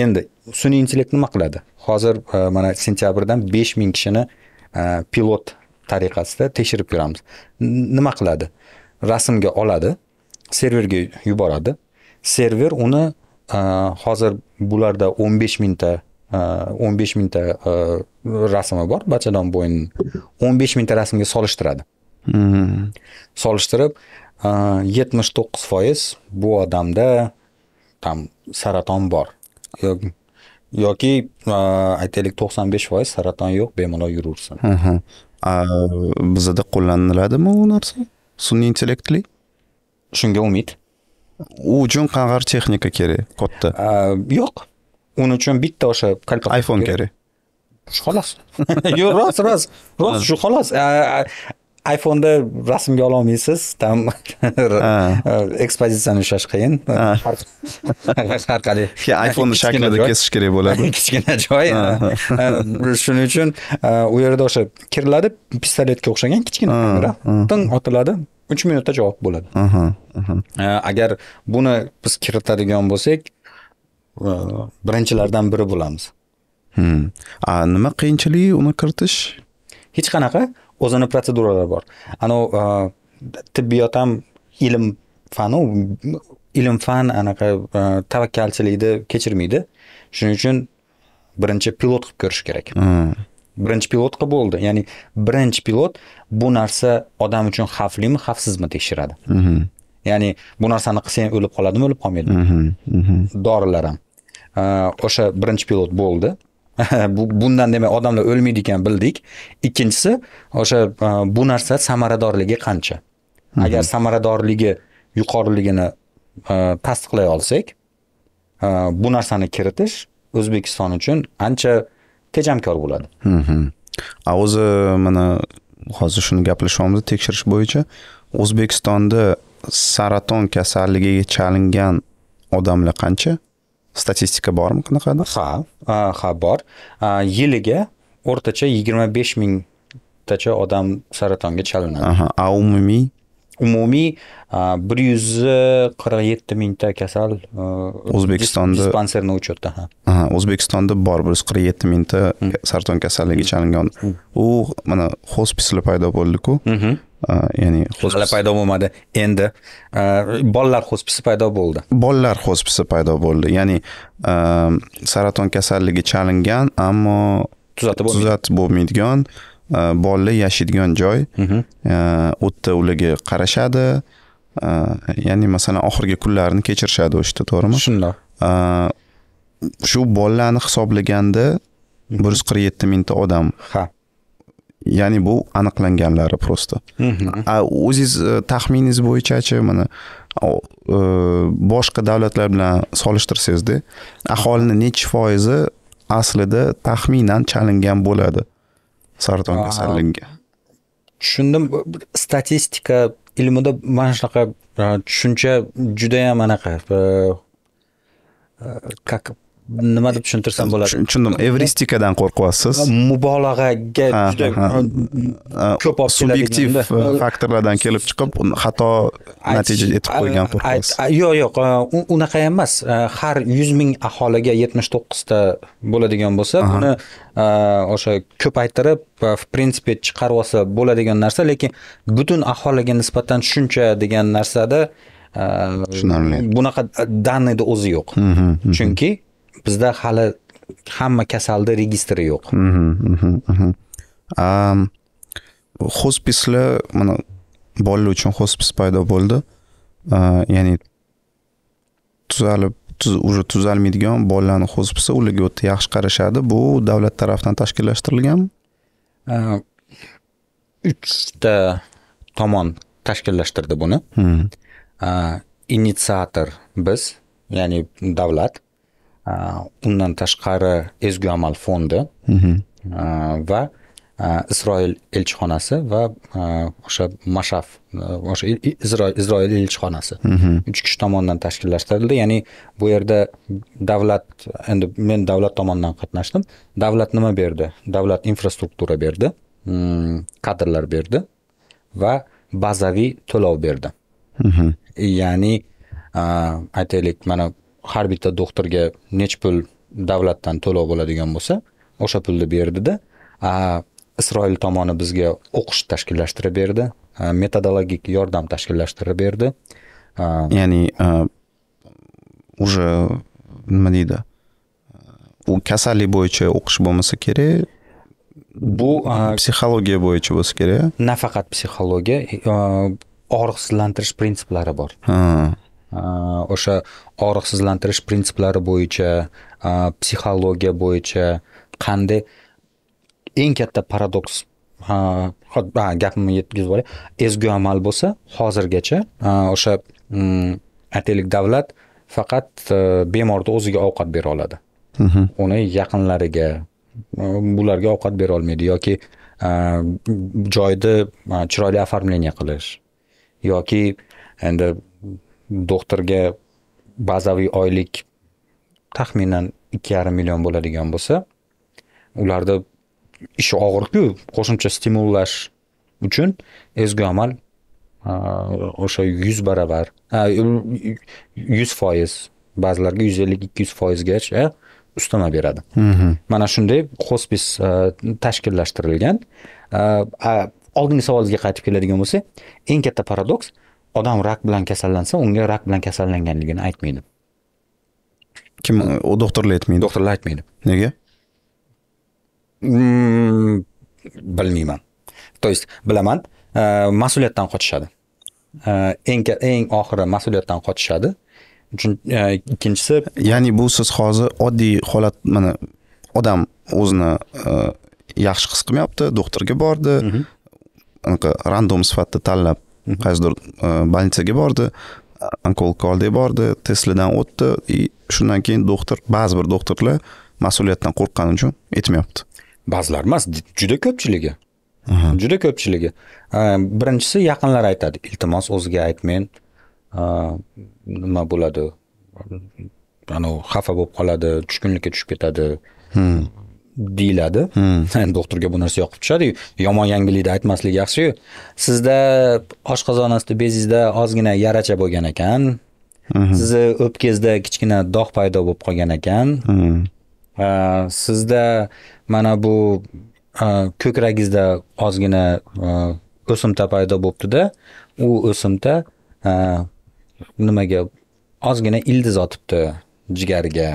endi sun'iy intellekt nima qiladi hozir e, mana sentyabrdan besh ming kishini e, pilot tariqasida tekshirib ko'ramiz nima qiladi rasmga oladi serverga yuboradi server uni e, hozir bularda o'n besh mingta o'n besh mingta rasmi bor bachadon bo'yni o'n besh mingta rasmga solishtiradi hmm. solishtirib yetmish to'qqiz foiz bu odamda там saraton bor yoki aytaylik to'qson besh foiz saraton yo'q bemalol yuraversin bizada qo'llaniladimi u narsa sun'iy intellektli shunga umid u uchun qanqar texnika kerak katta yo'q uning uchun bitta o'sha iphone kerak xolos yo'q rost rost rost shu xolos iphoneda rasmga ololmaysiz там ekspozitsiyani ushlash qiyin har qalay iphone shaklida kesish kerak bo'ladi kichkina joy shuning uchun u yerda o'sha kiriladi pistoletga o'xshagan kichkina kamera tin otiladi uch minutda javob bo'ladi agar buni biz kiritadigan bo'lsak birinchilardan biri bo'lamiz hmm. nima qiyinchiligi uni kiritish hech qanaqa o'zini protseduralari bor anavi e, tibbiyot ham ilm fani ilm fan anaqa e, tavakkalchilikni kechirmaydi shuning uchun birinchi pilot qilib ko'rish kerak hmm. birinchi pilot qilib bo'ldi ya'ni birinchi pilot bu narsa odam uchun xavflimi xavfsizmi tekshiradi mhm. ya'ni bu narsani qilsang o'lib qoladimi o'lib qolmaydimi mhm. mhm. dorilar ham e, o'sha birinchi pilot bo'ldi bu bundan demak odamlar o'lmaydi ekan bildik ikkinchisi o'sha e, bu narsa samaradorligi qancha agar samaradorligi yuqoriligini e, tasdiqlay olsak e, bu narsani kiritish o'zbekiston uchun ancha tejamkor bo'ladi a o'zi mana hozir shuni gaplashyapmiz tekshirish bo'yicha o'zbekistonda saraton kasalligiga chalingan odamlar qancha statistika bormi qanaqani ha ha bor yiliga o'rtacha yigirma besh mingtacha odam saratonga chalinadi a umumiy umumiy bir yuz qirq yetti mingta kasal o'zbekistonda dispanserni учетda ha o'zbekistonda bor bir yuz qirq yetti mingta saraton kasalligiga chalingan u mana hospislar paydo bo'ldiku ya'ni hali paydo bo'lmadi endi bolalar hospisi paydo bo'ldi bolalar hospisi paydo bo'ldi ya'ni saraton kasalligi chalingan ammo tuzatib tuzatib bo'lmaydigan bolalar yashaydigan joy u yerda ularga qarashadi ya'ni masalan oxirgi kunlarini kechirishadi o'sha yerda to'g'rimi shundoq shu bolalarni hisoblaganda bir yuz qirq yetti mingta odam ha ya'ni bu aniqlanganlari просто mm-hmm. o'zingiz e, taxminingiz bo'yichachi mana e, boshqa davlatlar bilan solishtirsangizda aholini necha foizi aslida taxminan chalingan bo'ladi saraton kasalligiga tushundim statistika ilmida mana shunaqa e, tushuncha judayam anaqa как nima deb tushuntirsam bo'ladi tushundim evristikadan qo'rqyapsiz mubolag'aga juda ko'p olib subyektiv faktorlardan kelib chiqib xato natija etib qo'ygan yo'q yo'q unaqa emas har yuz ming aholiga yetmish to'qqizta bo'ladigan bo'lsa buni o'sha ko'paytirib в принципе chiqarib olsa bo'ladigan narsa lekin butun aholiga nisbatan shuncha degan narsada tushunarli bunaqa данныйni o'zi yo'q chunki bizda hali hamma kasalni registri yo'q mhm, mhm, mhm. hospislar mana bolalar uchun hospis paydo bo'ldi ya'ni tuzalib уже tuzalmaydigan bolalarni hospisi ularga o'ta yaxshi qarashadi bu davlat tarafidan tashkillashtirilganmi uchta tomon tashkillashtirdi buni initsiator biz ya'ni davlat Э, undan tashqari ezgu amal fondi mm-hmm. э, va э, isroil elchixonasi va o'sha mashaf e, o'sha isroil elchixonasi mm-hmm. uch kishi tomonidan tashkillashtirildi ya'ni bu yerda davlat endi men davlat tomonidan qatnashdim davlat nima berdi davlat infrastruktura berdi mm, kadrlar berdi va bazaviy to'lov berdi mm-hmm. ya'ni e, aytaylik mana har bitta doktorga nechi pul davlatdan to'lov bo'ladigan bo'lsa o'sha pulni berdida isroil tomoni bizga o'qish tashkillashtirib berdi metodologik yordam tashkillashtirib berdi ya'ni уже nima deydi u kasallik bo'yicha o'qish bo'lmasa kerak bu psixologiya bo'yicha bo'lsa kerak nafaqat psixologiya og'riqsizlantirish prinsiplari bor Э, o'sha og'riqsizlantirish prinsiplari bo'yicha э, psixologiya bo'yicha qanday eng katta paradoks э, ha gapimni yetkazib olay ezgu amal bo'lsa hozirgacha o'sha mm, aytaylik davlat faqat e, bemorni o'ziga ovqat bera oladi mhm. uni yaqinlariga e, bularga ovqat bera olmaydi yoki e, joyni chiroyli оформление qilish yoki endi doktorga bazaviy oylik taxminan ikki yarim million bo'ladigan bo'lsa ularda ishi og'irku qo'shimcha stimullash uchun ezgu amal o'sha yuz barobar yuz foiz ba'zilarga yuz ellik ikki yuz foizgacha ustama beradi mhm. mana shunday xospis tashkillashtirilgan oldingi savolingizga qaytib keladigan bo'lsak eng katta paradoks odam rak bilan kasallansa unga rak bilan kasallanganligini aytmaydi kim u doktorlar aytmaydi doktorlar aytmaydi nega hmm, bilmayman то есть bilaman e, mas'uliyatdan qochishadi e, eng eng oxiri mas'uliyatdan qochishadi e, ikkinchisi ya'ni bu siz hozir oddiy holat mana odam o'zini yaxshi his qilmayapti doktorga bordi mhm. anaqa random sifatida tanlab qaysidir больницаga bordi onkologga oldiga bordi testlardan o'tdi и shundan keyin doktor ba'zi bir doktorlar mas'uliyatdan qo'rqqani uchun aytmayapti ba'zilar emas juda ko'pchiligi juda ko'pchiligi birinchisi yaqinlar aytadi iltimos o'ziga ayt men nima bo'ladi anavi xafa bo'lib qoladi tushkunlikka tushib ketadi deyiladi hmm. doktorga bu narsa yoqib tushadiyu yomon yangilikni aytmaslik yaxshiyu sizda oshqozon osti bezingizda ozgina yaracha bo'lgan ekan hmm. sizni o'pkangizda kichkina dog' paydo bo'lib qolgan ekan hmm. sizda mana bu e, ko'kragingizda ozgina e, o'simta paydo bo'libdida u o'simta e, nimaga ozgina ildiz otibdi jigarga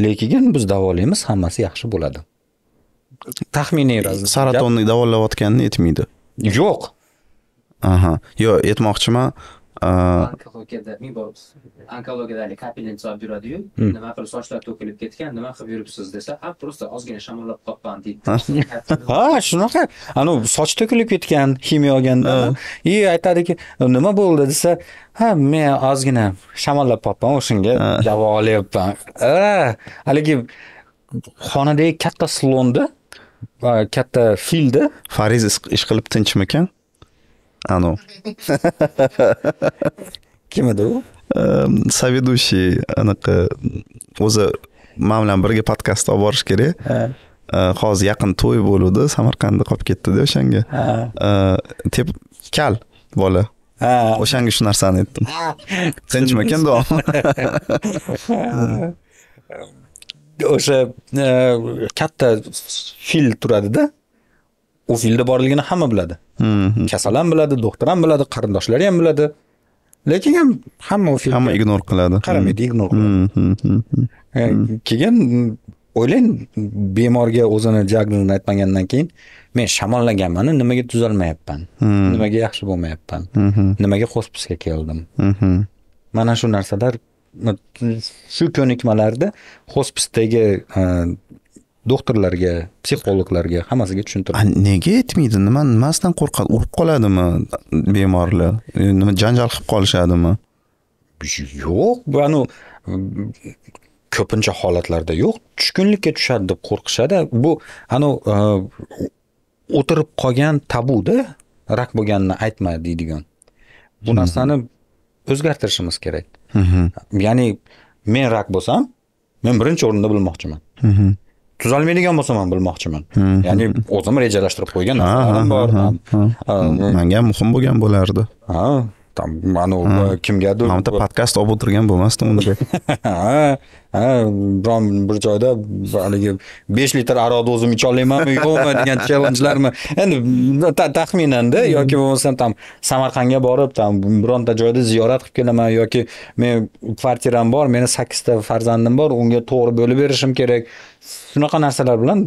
lekin biz davolaymiz hammasi yaxshi bo'ladi taxminiy e, saratonni davolayotganini aytmaydi yo'q aha yo'q aytmoqchiman onkologiyada haligi kapellensa olib yuradiyu hmm. nima qilib sochlar to'kilib ketgan nima qilib yuribsiz desa ha просто ozgina shamollab qolibman deydi ha shunaqa anavi soch to'kilib ketgan ximiya olganda и aytadiki nima bo'ldi desa ha men ozgina shamollab qolibman o'shanga davo olyapman haligi xonadagi katta salonda katta filda fariz ish qilib tinchmikan Ano. kim edi u соведущий anaqa o'zi man bilan birga podkastni olib borish kerak hozir yaqin to'y bo'ldi, Samarqandni qolib ketdi-da o'shanga tep kal bola o'shanga shu narsani aytdim tinchmikin dom o'sha katta fil turadi-da. u filda borligini hamma biladi hmm. kasal ham biladi doktor ham biladi qarindoshlari ham biladi lekin ham hamma u hamma ignor qiladi qaramaydi hmm. ignor qiladi hmm, e, keyin o'ylang bemorga o'zini diagnozini aytmagandan keyin men shamollaganman nimaga tuzalmayapman nimaga yaxshi bo'lmayapman nimaga xospisga keldim mana shu narsalar shu ko'nikmalarda xospisdagi e, doktorlarga psixologlarga hammasiga tushuntiradi nega etmaydi nima nimasidan qo'rqadi urib qoladimi bemorlar nima janjal qilib qolishadimi yo'q anu ko'pincha holatlarda yo'q tushkunlikka tushadi deb qo'rqishadi bu anavi e, o'tirib qolgan tabuda rak bo'lganini aytma deydigan bu hmm. narsani o'zgartirishimiz kerak ya'ni men rak bo'lsam men birinchi o'rinda bilmoqchiman tuzalmaydigan bo'lsa man bilmoqchiman hmm. ya'ni o'zim rejalashtirib qo'ygan narsalarim bor manga ham muhim bo'lgan bo'lardi ha там anavi kimgadir man bitta podkast olib o'tirgan bo'lmasdim unda ha biron bir joyda haligi besh litr aroqni o'zim icholmaymanmi yo'qmi degan chellenjlarmi endi taxminanda hmm. yoki bo'lmasam там samarqandga borib там bironta joyda ziyorat qilib kelaman yoki men kvartiram bor meni sakkizta farzandim bor unga to'g'ri bo'lib berishim kerak shunaqa narsalar bilan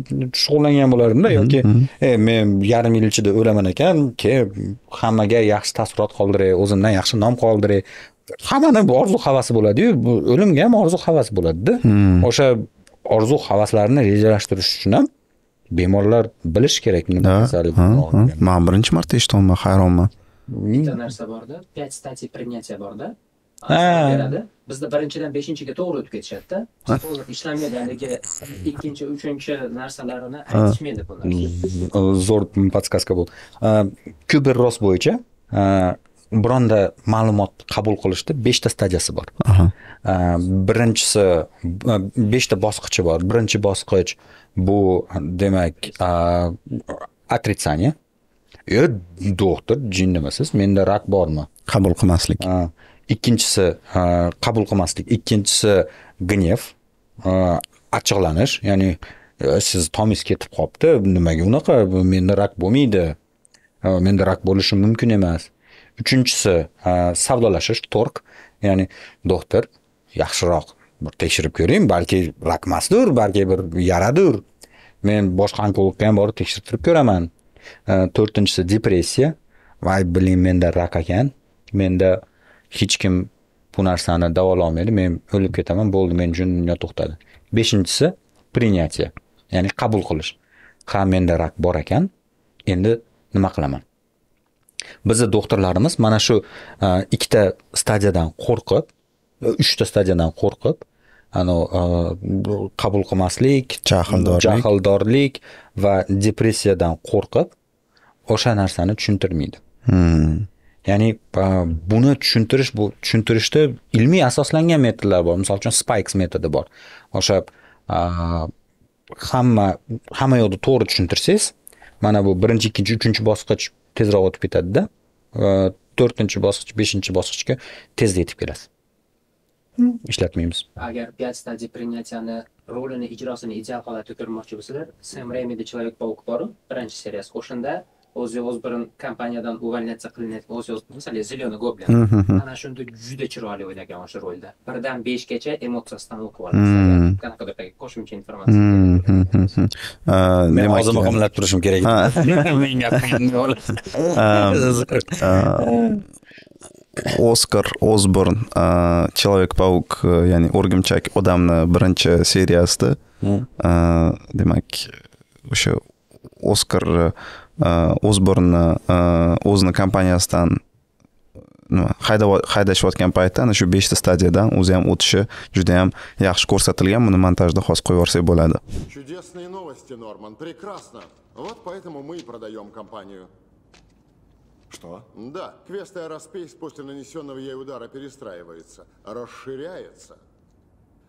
shug'ullangan bo'lardimda yoki mm-hmm. e, men yarim yil ichida o'laman ekan ke hammaga yaxshi taassurot qoldiray o'zimdan yaxshi nom qoldiray hammani orzu havasi bo'ladiyu o'limga ham orzu havasi bo'ladida mm-hmm. o'sha orzu havaslarni rejalashtirish uchun ham bemorlar bilish kerak man birinchi marta eshityapman hayronman bitta narsa borda пять стадий принятия borda beradi bizda birinchidan beshinchiga to'g'ri o'tib ketishadida ishlamaydi haligi ikkinchi uchinchi narsalarini aytishmaydi bular mm, zo'r подсказка bo'ldi kuber ros bo'yicha bironta ma'lumot qabul qilishni beshta stadiyasi bor birinchisi beshta bosqichi bor birinchi bosqich bu demak отрицание e doktor jin nimasiz menda rak bormi qabul qilmaslik ikkinchisi qabul qilmaslik ikkinchisi gnev achchiqlanish ya'ni e, siz tomingiz ketib qolibdi nimaga unaqa menda rak bo'lmaydi menda rak bo'lishi mumkin emas uchinchisi savdolashish torg ya'ni doktor yaxshiroq bir tekshirib ko'ring balki rak emasdir balki bir yaradir men boshqa onkologga ham borib tekshirtirib ko'raman to'rtinchisi depressiya voy biling menda rak ekan menda hech kim bu narsani olmaydi men o'lib ketaman bo'ldi men uchun dunyo to'xtadi beshinchisi принятие ya'ni qabul qilish ha menda rak bor ekan endi nima qilaman bizni doktorlarimiz mana shu e, ikkita stadiyadan qo'rqib e, uchta stadiyadan qo'rqib anavi e, qabul qilmaslik jahldorlik jahldorlik va depressiyadan qo'rqib o'sha narsani tushuntirmaydi hmm. ya'ni buni tushuntirish bu tushuntirishda ilmiy asoslangan metodlar bor misol uchun spikes metodi bor o'sha hamma hamma yoqda to'g'ri tushuntirsangiz mana bu birinchi ikkinchi uchinchi bosqich tezroq o'tib ketadida to'rtinchi bosqich beshinchi bosqichga tezda yetib kelasiz ishlatmaymiz agar пять стадий принятияni rolini ijrosini ideal holatda ko'rmoqchi bo'lsalar sem remida человек паук boru birinchi seriyasi o'shanda o'zbek kompaniyadan увольняться qilinayotgan o'zbek masalan зеленый гоблин ana shunda juda chiroyli o'ynagan o'sha rolda birdan beshgacha emotsiyasidan o'qib olasiz qanaqadir qo'shimcha informatsiya men hozir muqimlab turishim kerak menga oskar osborn человек паук ya'ni o'rgimchak odamni birinchi seriyasida demak o'sha oskar osbornni o'zini kompaniyasidan nima haydashayotgan paytda ana shu beshta stadiyadan o'zi ham o'tishi juda ham yaxshi ko'rsatilgan buni montajda hozir qo'yib yuborsak bo'ladi чудесные новости норман прекрасно вот поэтому мы и продаем компанию что? Да, квест «Аэроспейс» после нанесенного ей удара перестраивается, расширяется.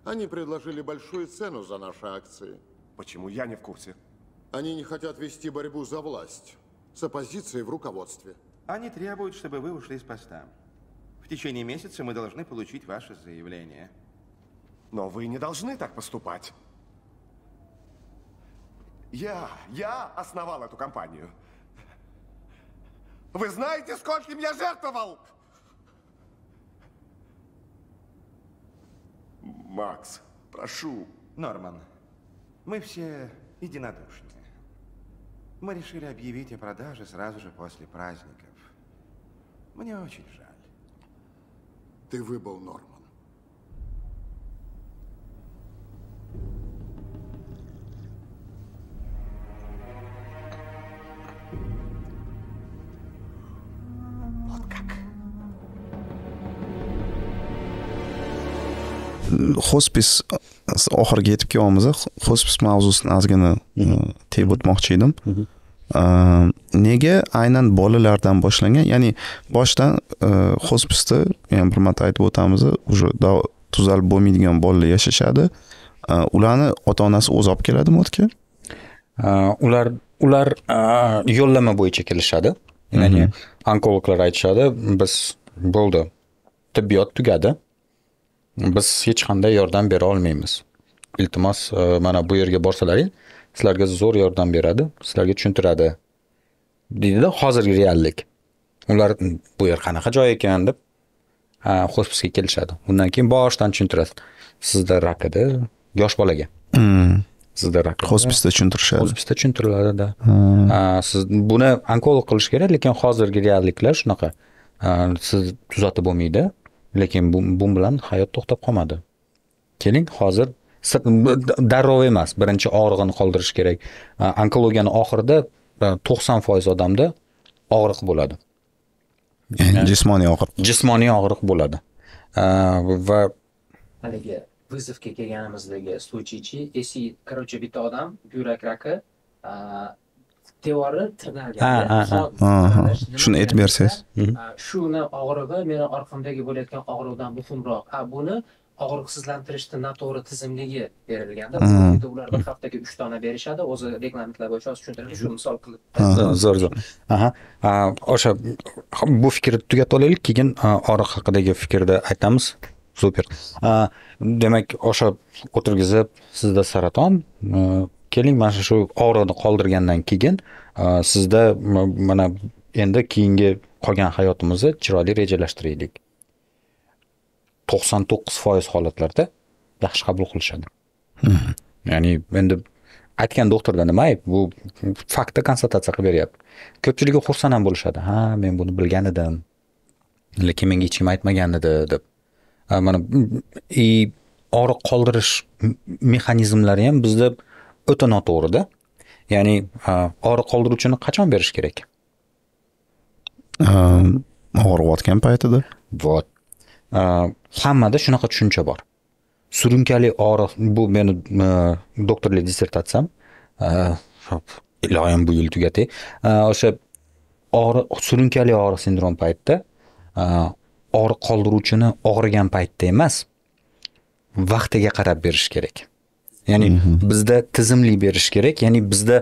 Они предложили большую цену за наши акции. Почему я не в курсе? Они не хотят вести борьбу за власть с оппозицией в руководстве. Они требуют, чтобы вы ушли с поста. В течение месяца мы должны получить ваше заявление. Но вы не должны так поступать. Я, я основал эту компанию. Вы знаете, сколько я жертвовал? Макс, прошу. Норман, мы все единодушны. Мы решили объявить о продаже сразу же после праздников. Мне очень жаль. Ты выбыл, Норман. Вот как. hospis э, oxiriga yetib kelyapmiz hospis mavzusini ozgina э, tebib o'tmoqchi edim э, nega aynan bolalardan boshlangan ya'ni boshdan hospisda yana bir marta aytib o'tamiz уже tuzalib bo'lmaydigan bolalar yashashadi ularni ota onasi o'zi olib keladimi u yerga ular ular yo'llanma bo'yicha kelishadi ya'ni onkologlar aytishadi biz bo'ldi tibbiyot tugadi biz hech qanday yordam bera olmaymiz iltimos e, mana bu yerga borsalaring sizlarga zo'r yordam beradi sizlarga tushuntiradi deydida hozirgi reallik ular bu yer qanaqa joy ekan deb hospisga kelishadi undan keyin boshidan tushuntirasiz sizda rak edi yosh bolaga hmm. sizda rak hospisda tushuntirishadi hospisda tushuntiriladi siz buni onkolog qilish kerak lekin hozirgi realliklar shunaqa siz tuzatib bo'lmaydi lekin bu bilan hayot to'xtab qolmadi keling hozir darrov emas birinchi og'rig'ini qoldirish kerak onkologiyani oxirida to'qson foiz odamda og'riq bo'ladi jismoniy og'riq jismoniy og'riq bo'ladi va haligi vызовga kelganimizdagi случайchi короче bitta odam buyrak raki devori tirnalgan shuni aytib bersangiz shuni og'rig'i meni orqamdagi bo'layotgan og'riqdan muhimroq a buni og'riqsizlantirishni noto'g'ri tizimligi berilganda ularda haftaga uch dona berishadi o'zi reglamentlar bo'yicha hozir tushuntirilgan shu misol qilib zo'r zo'r aha o'sha bu fikrni tugatib olaylik keyin og'riq haqidagi fikrni aytamiz super demak o'sha o'tirgizib sizda saraton keling mana shu og'riqni qoldirgandan keyin sizda mana endi keyingi qolgan hayotimizni chiroyli rejalashtiraylik to'qson to'qqiz foiz holatlarda yaxshi qabul qilishadi hmm. ya'ni endi aytgan doktorda nima ayb bu faktni konstatatsiya qilib beryapti ko'pchiligi xursand ham bo'lishadi ha men buni bilgan edim lekin menga hech kim aytmagan edi deb mana и og'riq qoldirish mexanizmlari ham bizda o'ta noto'g'rida ya'ni og'riq qoldiruvchini qachon berish kerak ehm, og'riyotgan paytida вот hammada shunaqa tushuncha bor surunkali og'riq bu meni doktorlik dissertatsiyam iloyim bu yil tugatay o'sha og'riq surunkali og'riq sindrom paytida og'riq qoldiruvchini og'rigan paytda emas vaqtiga qarab berish kerak ya'ni mm -hmm. bizda tizimli berish kerak ya'ni bizda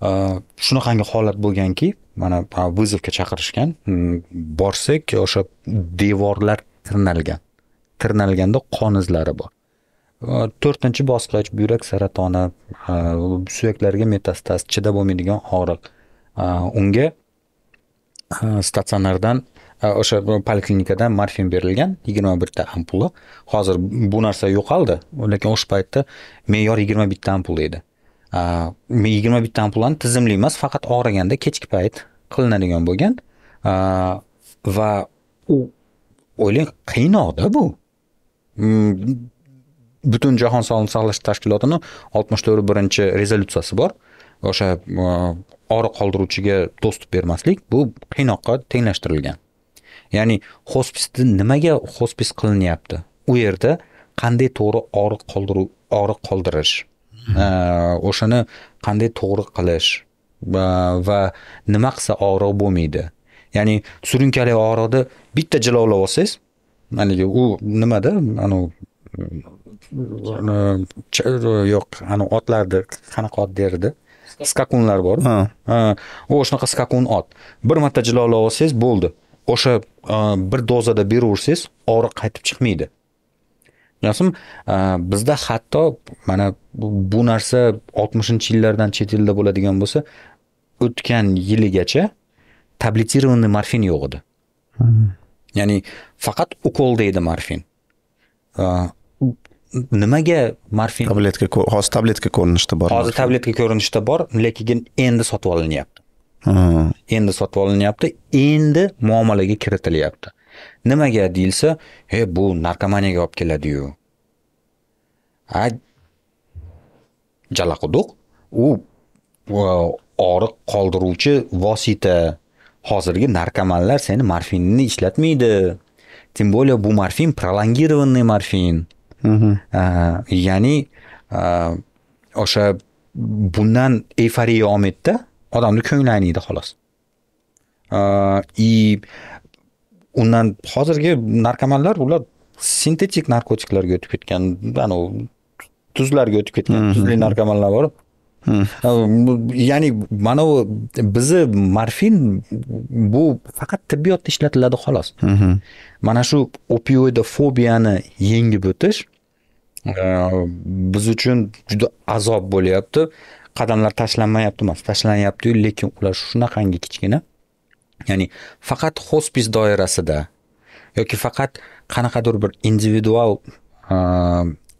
uh, shunaqangi holat bo'lganki mana vizovga chaqirishgan mm, borsak o'sha devorlar tirnalgan tirnalganda qon izlari bor to'rtinchi bosqich buyrak saratoni suyaklarga metastaz chidab bo'lmaydigan og'riq unga statsionardan Э, o'sha poliklinikada morfin berilgan yigirma bitta ampula hozir bu narsa yo'qoldi lekin o'sha paytda me'yor yigirma bitta ampula edi э, yigirma bitta ampulani tizimli emas faqat og'riganda kechki payt qilinadigan bo'lgan э, va u o'ylang qiynoqda bu mm, butun jahon sog'liqni saqlash tashkilotini oltmish to'rt birinchi rezolyutsiyasi bor o'sha og'riq qoldiruvchiga dostуп bermaslik bu qiynoqqa tenglashtirilgan ya'ni hospisni nimaga hospis qilinyapti u yerda qanday to'g'ri og'riq qoldiruv og'riq qoldirish hmm. o'shani qanday to'g'ri qilish va nima qilsa og'riq bo'lmaydi ya'ni surunkali og'riqni bitta jilovlab olsangiz haligi u nimada anavi yo'q ani otlarni qanaqa ot derdi skakunlar bor ha o'shanaqa skakun ot bir marta jilovlab olsangiz bo'ldi o'sha e, bir dozada beraversangiz og'riq qaytib chiqmaydi tushunyapsizmi e, bizda hatto mana bu narsa oltmishinchi yillardan chet elda bo'ladigan bo'lsa o'tgan yiligacha tabletированный morfin yo'q edi hmm. ya'ni faqat ukolda edi morfin e, nimaga morfin tabletka hozir tabletka ko'rinishda bor hozir tabletka ko'rinishda bor lekin endi sotib olinyapti endi sotib olinyapti endi muomalaga kiritilyapti nimaga deyilsa e bu narkomaniyaga olib keladiyu a jalaquduq u og'riq qoldiruvchi vosita hozirgi narkomanlar seni morfinni ishlatmaydi тем более bu morfin prolongированный morfin ya'ni o'sha bundan eyforiya olmaydida odamni ko'nglayniydi xolos и undan hozirgi narkomanlar ular sintetik narkotiklarga o'tib ketgan anavi tuzlarga o'tib ketgan tuzli narkomanlar bor ya'ni mana bu bizni morfin bu faqat tibbiyotda ishlatiladi xolos mana shu opioida fobiyani yengib o'tish biz uchun juda azob bo'lyapti qadamlar tashlanmayapti emas tashlanyaptiyu lekin ular shunaqangi kichkina ya'ni faqat hospis doirasida yoki faqat qanaqadir bir individual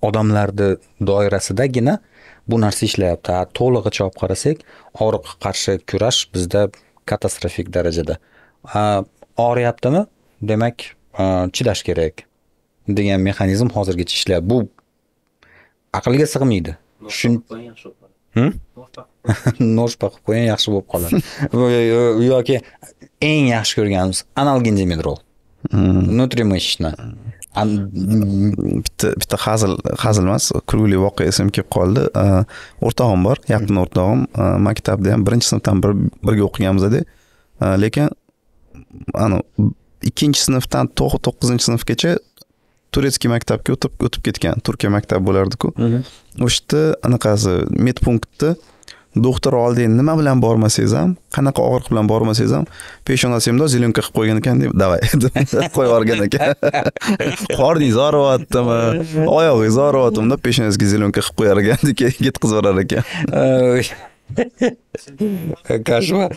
odamlarni doirasidagina bu narsa ishlayapti to'lig'icha olib qarasak og'riqqa qarshi kurash bizda katastrofik darajada og'riyaptimi demak chidash kerak degan mexanizm hozirgacha ishlayapti bu aqlga sig'maydi shun Hm? nosh paqib qo'ying yaxshi bo'lib qoladi yoki eng yaxshi ko'rganimiz analgendimetrol внутримышечно hmm. bitta bitta hazil hazil emas kulgili voqea esimga kelib qoldi o'rtog'im bor yaqin hmm. o'rtog'im maktabda ham birinchi sinfdan birga o'qiganmizda lekin anavi ikkinchi sinfdan to'qqizinchi sinfgacha turetskiy maktabga o'tib o'tib ketgan turkiya maktabi bo'lardiku o'sha yerda anaqasi medpunktni doktor oldiga nima bilan bormasangiz ham qanaqa og'riq bilan bormasangiz ham peshonasi ham zelenka qilib qo'ygan ekan deb давай qo'yib yuborgan ekan qorningiz og'riyaptimi oyog'ingiz og'riyaptimi deb peshonangizga zelenka qilib qo'yar ekan ketqizib yuborar ekan кошмар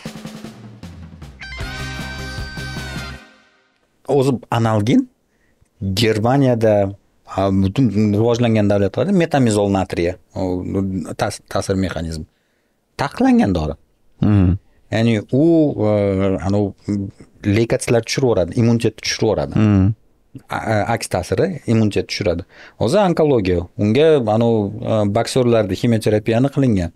o'zi analgin germaniyada butun rivojlangan davlatlarda metamizol natriya ta'sir mexanizmi taqiqlangan dori hmm. ya'ni u e, anavi leykotsitlar tushirib yuboradi immunitetni tushirib yuboradi hmm. e, aks ta'siri immunitet tushiradi hozir onkologiya unga anavi e, boksyorlarda ximioterapiyani qilingan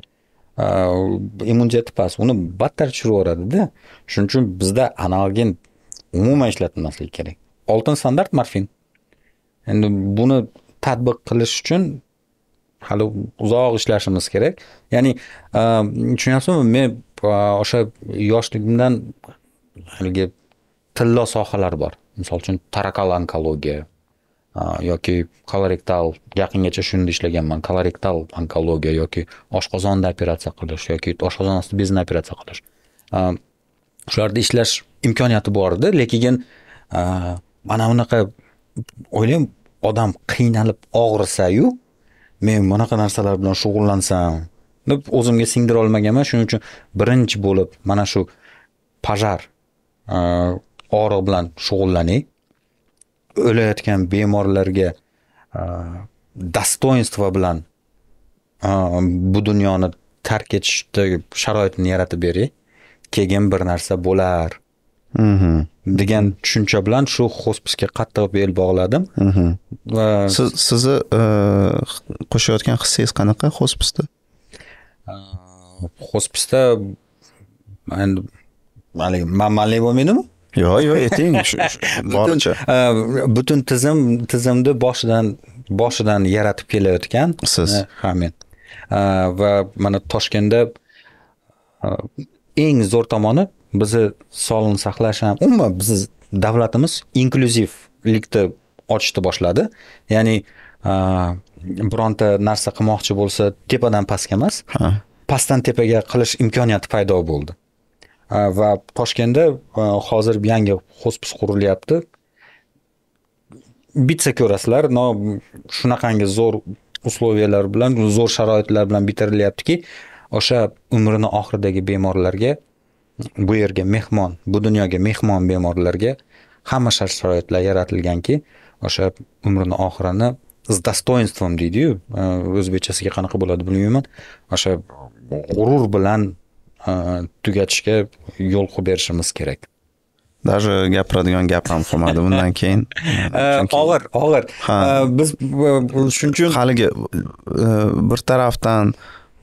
immuniteti past uni battar tushirib yuboradida shuning uchun bizda analgen umuman ishlatilmasligi kerak oltin standart morfin endi buni tatbiq qilish uchun hali uzoq ishlashimiz kerak ya'ni e, tushunyapsizmi men e, o'sha yoshligimdan haligi tillo sohalar bor misol uchun tarakal onkologiya e, yoki kolorektal yaqingacha shunda ishlaganman kolorektal onkologiya yoki oshqozonda operatsiya qilish yoki oshqozon osti bezini operatsiya qilish shularda ishlash imkoniyati bor edi lekin mana bunaqa o'ylayman odam qiynalib og'risa-yu, men bunaqa narsalar bilan shug'ullansam deb o'zimga singdira olmaganman. Shuning uchun birinchi bo'lib mana shu pajar e, og'riq bilan shug'ullaning. O'layotgan bemorlarga e, достоинство bilan e, bu dunyoni tark etishda sharoitni yaratib bering. Keyin bir narsa bo'lar. Mm-hmm. degan tushuncha bilan shu xospisga qattiq bel bog'ladim mhm. va siz sizni e, qo'shayotgan hissangiz qanaqa xospisda xospisda endi haligi manmanlik bo'lmaydimi yo'q yo'q ayting boricha e, butun tizim tizimni boshidan boshidan yaratib kelayotgan siz e, ha men va mana toshkentda eng zo'r tomoni bizni sog'liqni saqlash ham umuman bizni davlatimiz inklyuzivlikni ochishni boshladi ya'ni bironta narsa qilmoqchi bo'lsa tepadan pastga emas pastdan tepaga qilish imkoniyati paydo bo'ldi va toshkentda hozir yangi hospis qurilyapti bitsa ko'rasizlar no shunaqangi zo'r условиялар bilan zo'r sharoitlar bilan bitirilyaptiki o'sha umrini oxiridagi bemorlarga bu yerga mehmon bu dunyoga mehmon bemorlarga hamma shart sharoitlar yaratilganki o'sha umrini oxirini с достоинством deydiyu э, o'zbekchasiga qanaqa bo'ladi bilmayman o'sha g'urur bilan э, tugatishga yo'l qo'yib berishimiz kerak даже gapiradigan gap ham qolmadi undan keyin э, og'ir og'ir biz shuning uchun haligi e, bir tarafdan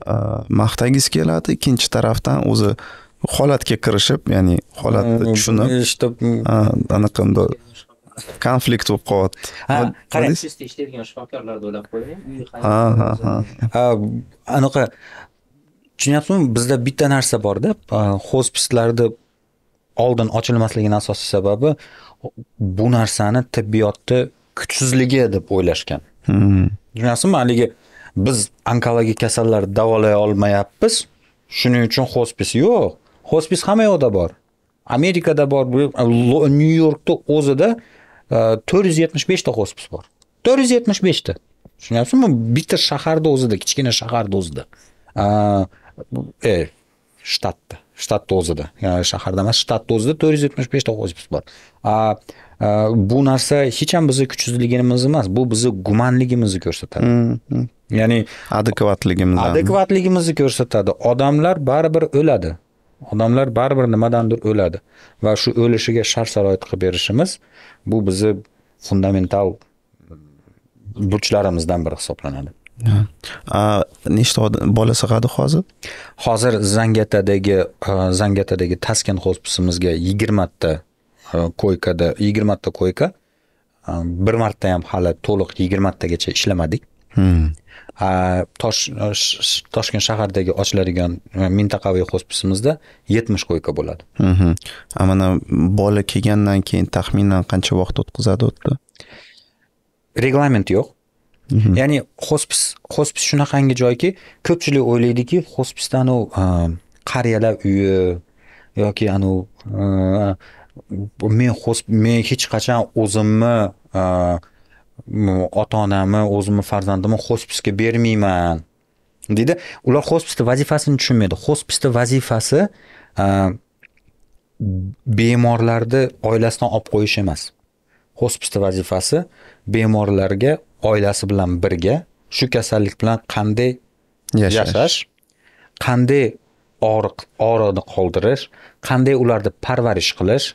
e, maqtagisi keladi ikkinchi tarafdan o'zi uh, holatga kirishib ya'ni holatni hm, hm, tushunib eshitib anaqa konflikt bo'lib qolyapti ha qarang tez ishlaydigan shifokorlarni o'ylab qo'ying ha ha ha ha anaqa tushunyapsizmi bizda bitta narsa borda hospislarni oldin ochilmasligini asosiy sababi bu narsani tibbiyotni kuchsizligi deb o'ylashgan hmm. tushunyapsizmi haligi biz onkologik kasallarni davolay olmayapmiz shuning uchun hospis yo'q xospis hamma yoqda bor amerikada bor e, nyu yorkni o'zida e, to'rt yuz yetmish beshta xospis bor to'rt yuz yetmish beshta tushunyapsizmi bitta shaharni o'zida kichkina shaharni o'zida e, shtatda shtatni o'zida yani shaharda emas shtatni o'zida to'rt yuz yetmish beshta xospis bor bu narsa hech ham bizni kuchsizligimiz emas bu bizni gumanligimizni ko'rsatadi hmm, hmm. ya'ni adekvatligimizni adekvatligimizni ko'rsatadi odamlar baribir o'ladi odamlar baribir nimadandir o'ladi va shu o'lishiga shart sharoit qilib berishimiz bu bizni fundamental burchlarimizdan biri hisoblanadi nechta bola sig'adi hozir hozir zangatadagi e, zangatadagi taskin hospisimizga yigirmata e, koykada yigirmata koyka e, bir marta ham hali to'liq yigirmatagacha ishlamadik Hmm. toshkent shahardagi ochiladigan e, mintaqaviy xospisimizda yetmish koyka bo'ladi mana bola kelgandan keyin taxminan qancha vaqt o'tkazadi u yerda reglament yo'q ya'ni hospis hospis shunaqangi joyki ko'pchilik o'ylaydiki hospisda anavi e, qariyalar uyi yoki anavi e, men men hech qachon o'zimni ota onamni o'zimni farzandimni xospisga bermayman deydi ular xospisni vazifasini tushunmaydi xospisni vazifasi e, bemorlarni oilasidan olib qo'yish emas xospisni vazifasi bemorlarga oilasi bilan birga shu kasallik bilan qanday yashash qanday og'riq og'riqni qoldirish qanday ularni parvarish qilish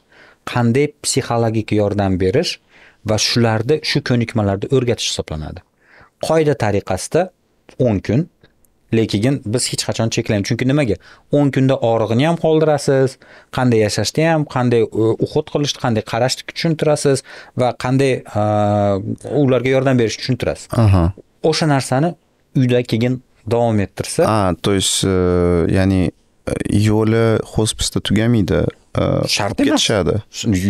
qanday psixologik yordam berish va shularni shu ko'nikmalarni o'rgatish hisoblanadi qoida tariqasida 10 kun lekin biz hech qachon cheklaymiz chunki nimaga 10 kunda og'rig'ini ham qoldirasiz qanday yashashni ham qanday uhud e, qilishni qanday qarashni tushuntirasiz va qanday e, ularga yordam berishni tushuntirasiz o'sha narsani uyda keyin davom ettirsa a то есть e, ya'ni yo'li hospisda tugamaydi shart emas ketishadi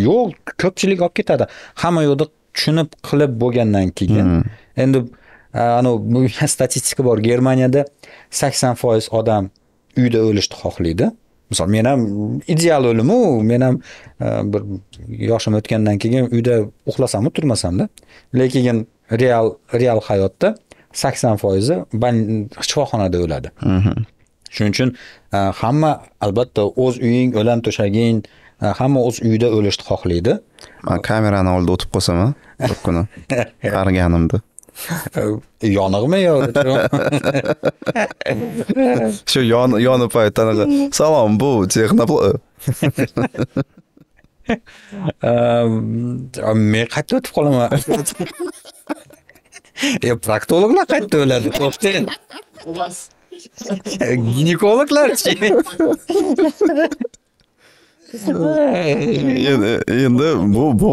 yo'q ko'pchilik olib ketadi hamma yoqda tushunib qilib bo'lgandan keyin endi anavi statistika bor germaniyada sakson foiz odam uyda o'lishni xohlaydi misol men ham ideal o'limu men ham bir yoshim o'tgandan keyin uyda uxlasam turmasamda lekin real real hayotda sakson foizi shifoxonada o'ladi shuning uchun e, hamma albatta o'z uying o'lan to'shaging e, hamma o'z uyida o'lishni xohlaydi man kamerani oldida o'tib qolsam bir kuni qariganimda e, yonig'mi yo shu yonib payt anaqa salom bu texnoplan men qayerda o'tib qolaman proktologlar qayerda o'ladi to'xtang ginekologlarchi endi endi bu bu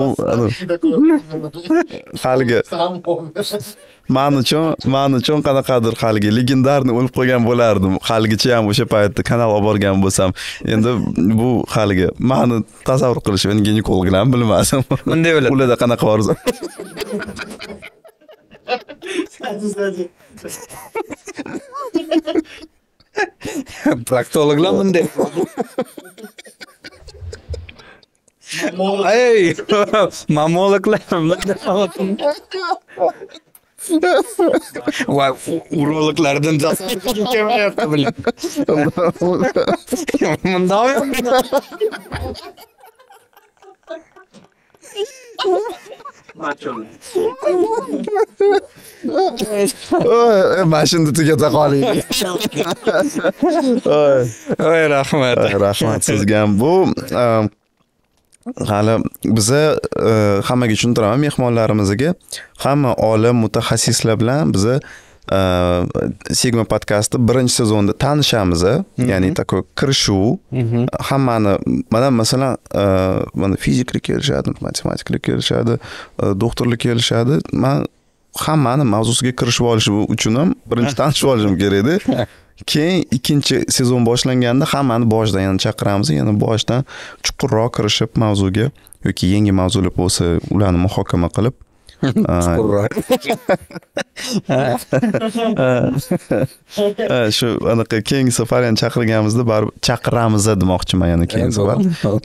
haligi man uchun man uchun qanaqadir haligi legendarni o'lib qolgan bo'lardim haligacha ham o'sha paytda kanal olib borgan bo'lsam endi bu haligi mani tasavvur qilish men ham bilmasdim bunday bo'ladi ularda qanaqa orzu sadece sadece. Proktologla mı de? Ay, mamologla mı? Vay urologlardan zaten mükemmel yaptı bile. Bunda mı yaptı? mashina mashinani tugata qoling voy rahmat rahmat sizga ham bu hali biza hammaga tushuntiraman mehmonlarimizga hamma olim mutaxassislar bilan biza Э, sigma podkasti birinchi sezonda tanishamiz ya'ni такой kirishuv hammani mana masalan mana fiziklar kelishadi matematiklar kelishadi doktorlar kelishadi man hammani mavzusiga kirishib olish uchun ham birinchi tanishib olishim kerakda keyin ikkinchi sezon boshlanganda hammani boshidan yana chaqiramiz yana boshidan chuqurroq kirishib mavzuga yoki yangi mavzular bo'lsa ularni muhokama qilib shu anaqa keyingi safar yana chaqirganimizda baribir chaqiramiz demoqchiman yana keyingi safar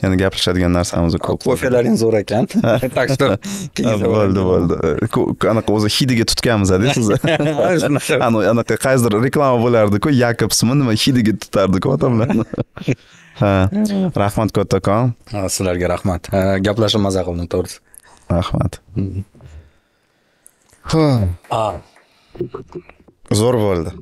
yana gaplashadigan narsamiz ko'p kofelaring zo'r ekan так что bo'ldi bo'ldi anaqa o'zi hidiga tutganmizda siz anaqa qaysidir reklama bo'lardiku yakobsmi nima hidiga tutardiku odamlarni ha rahmat kattakon sizlarga rahmat gaplashib maza qildim to'g'risi rahmat Ха. А. Зорвальда.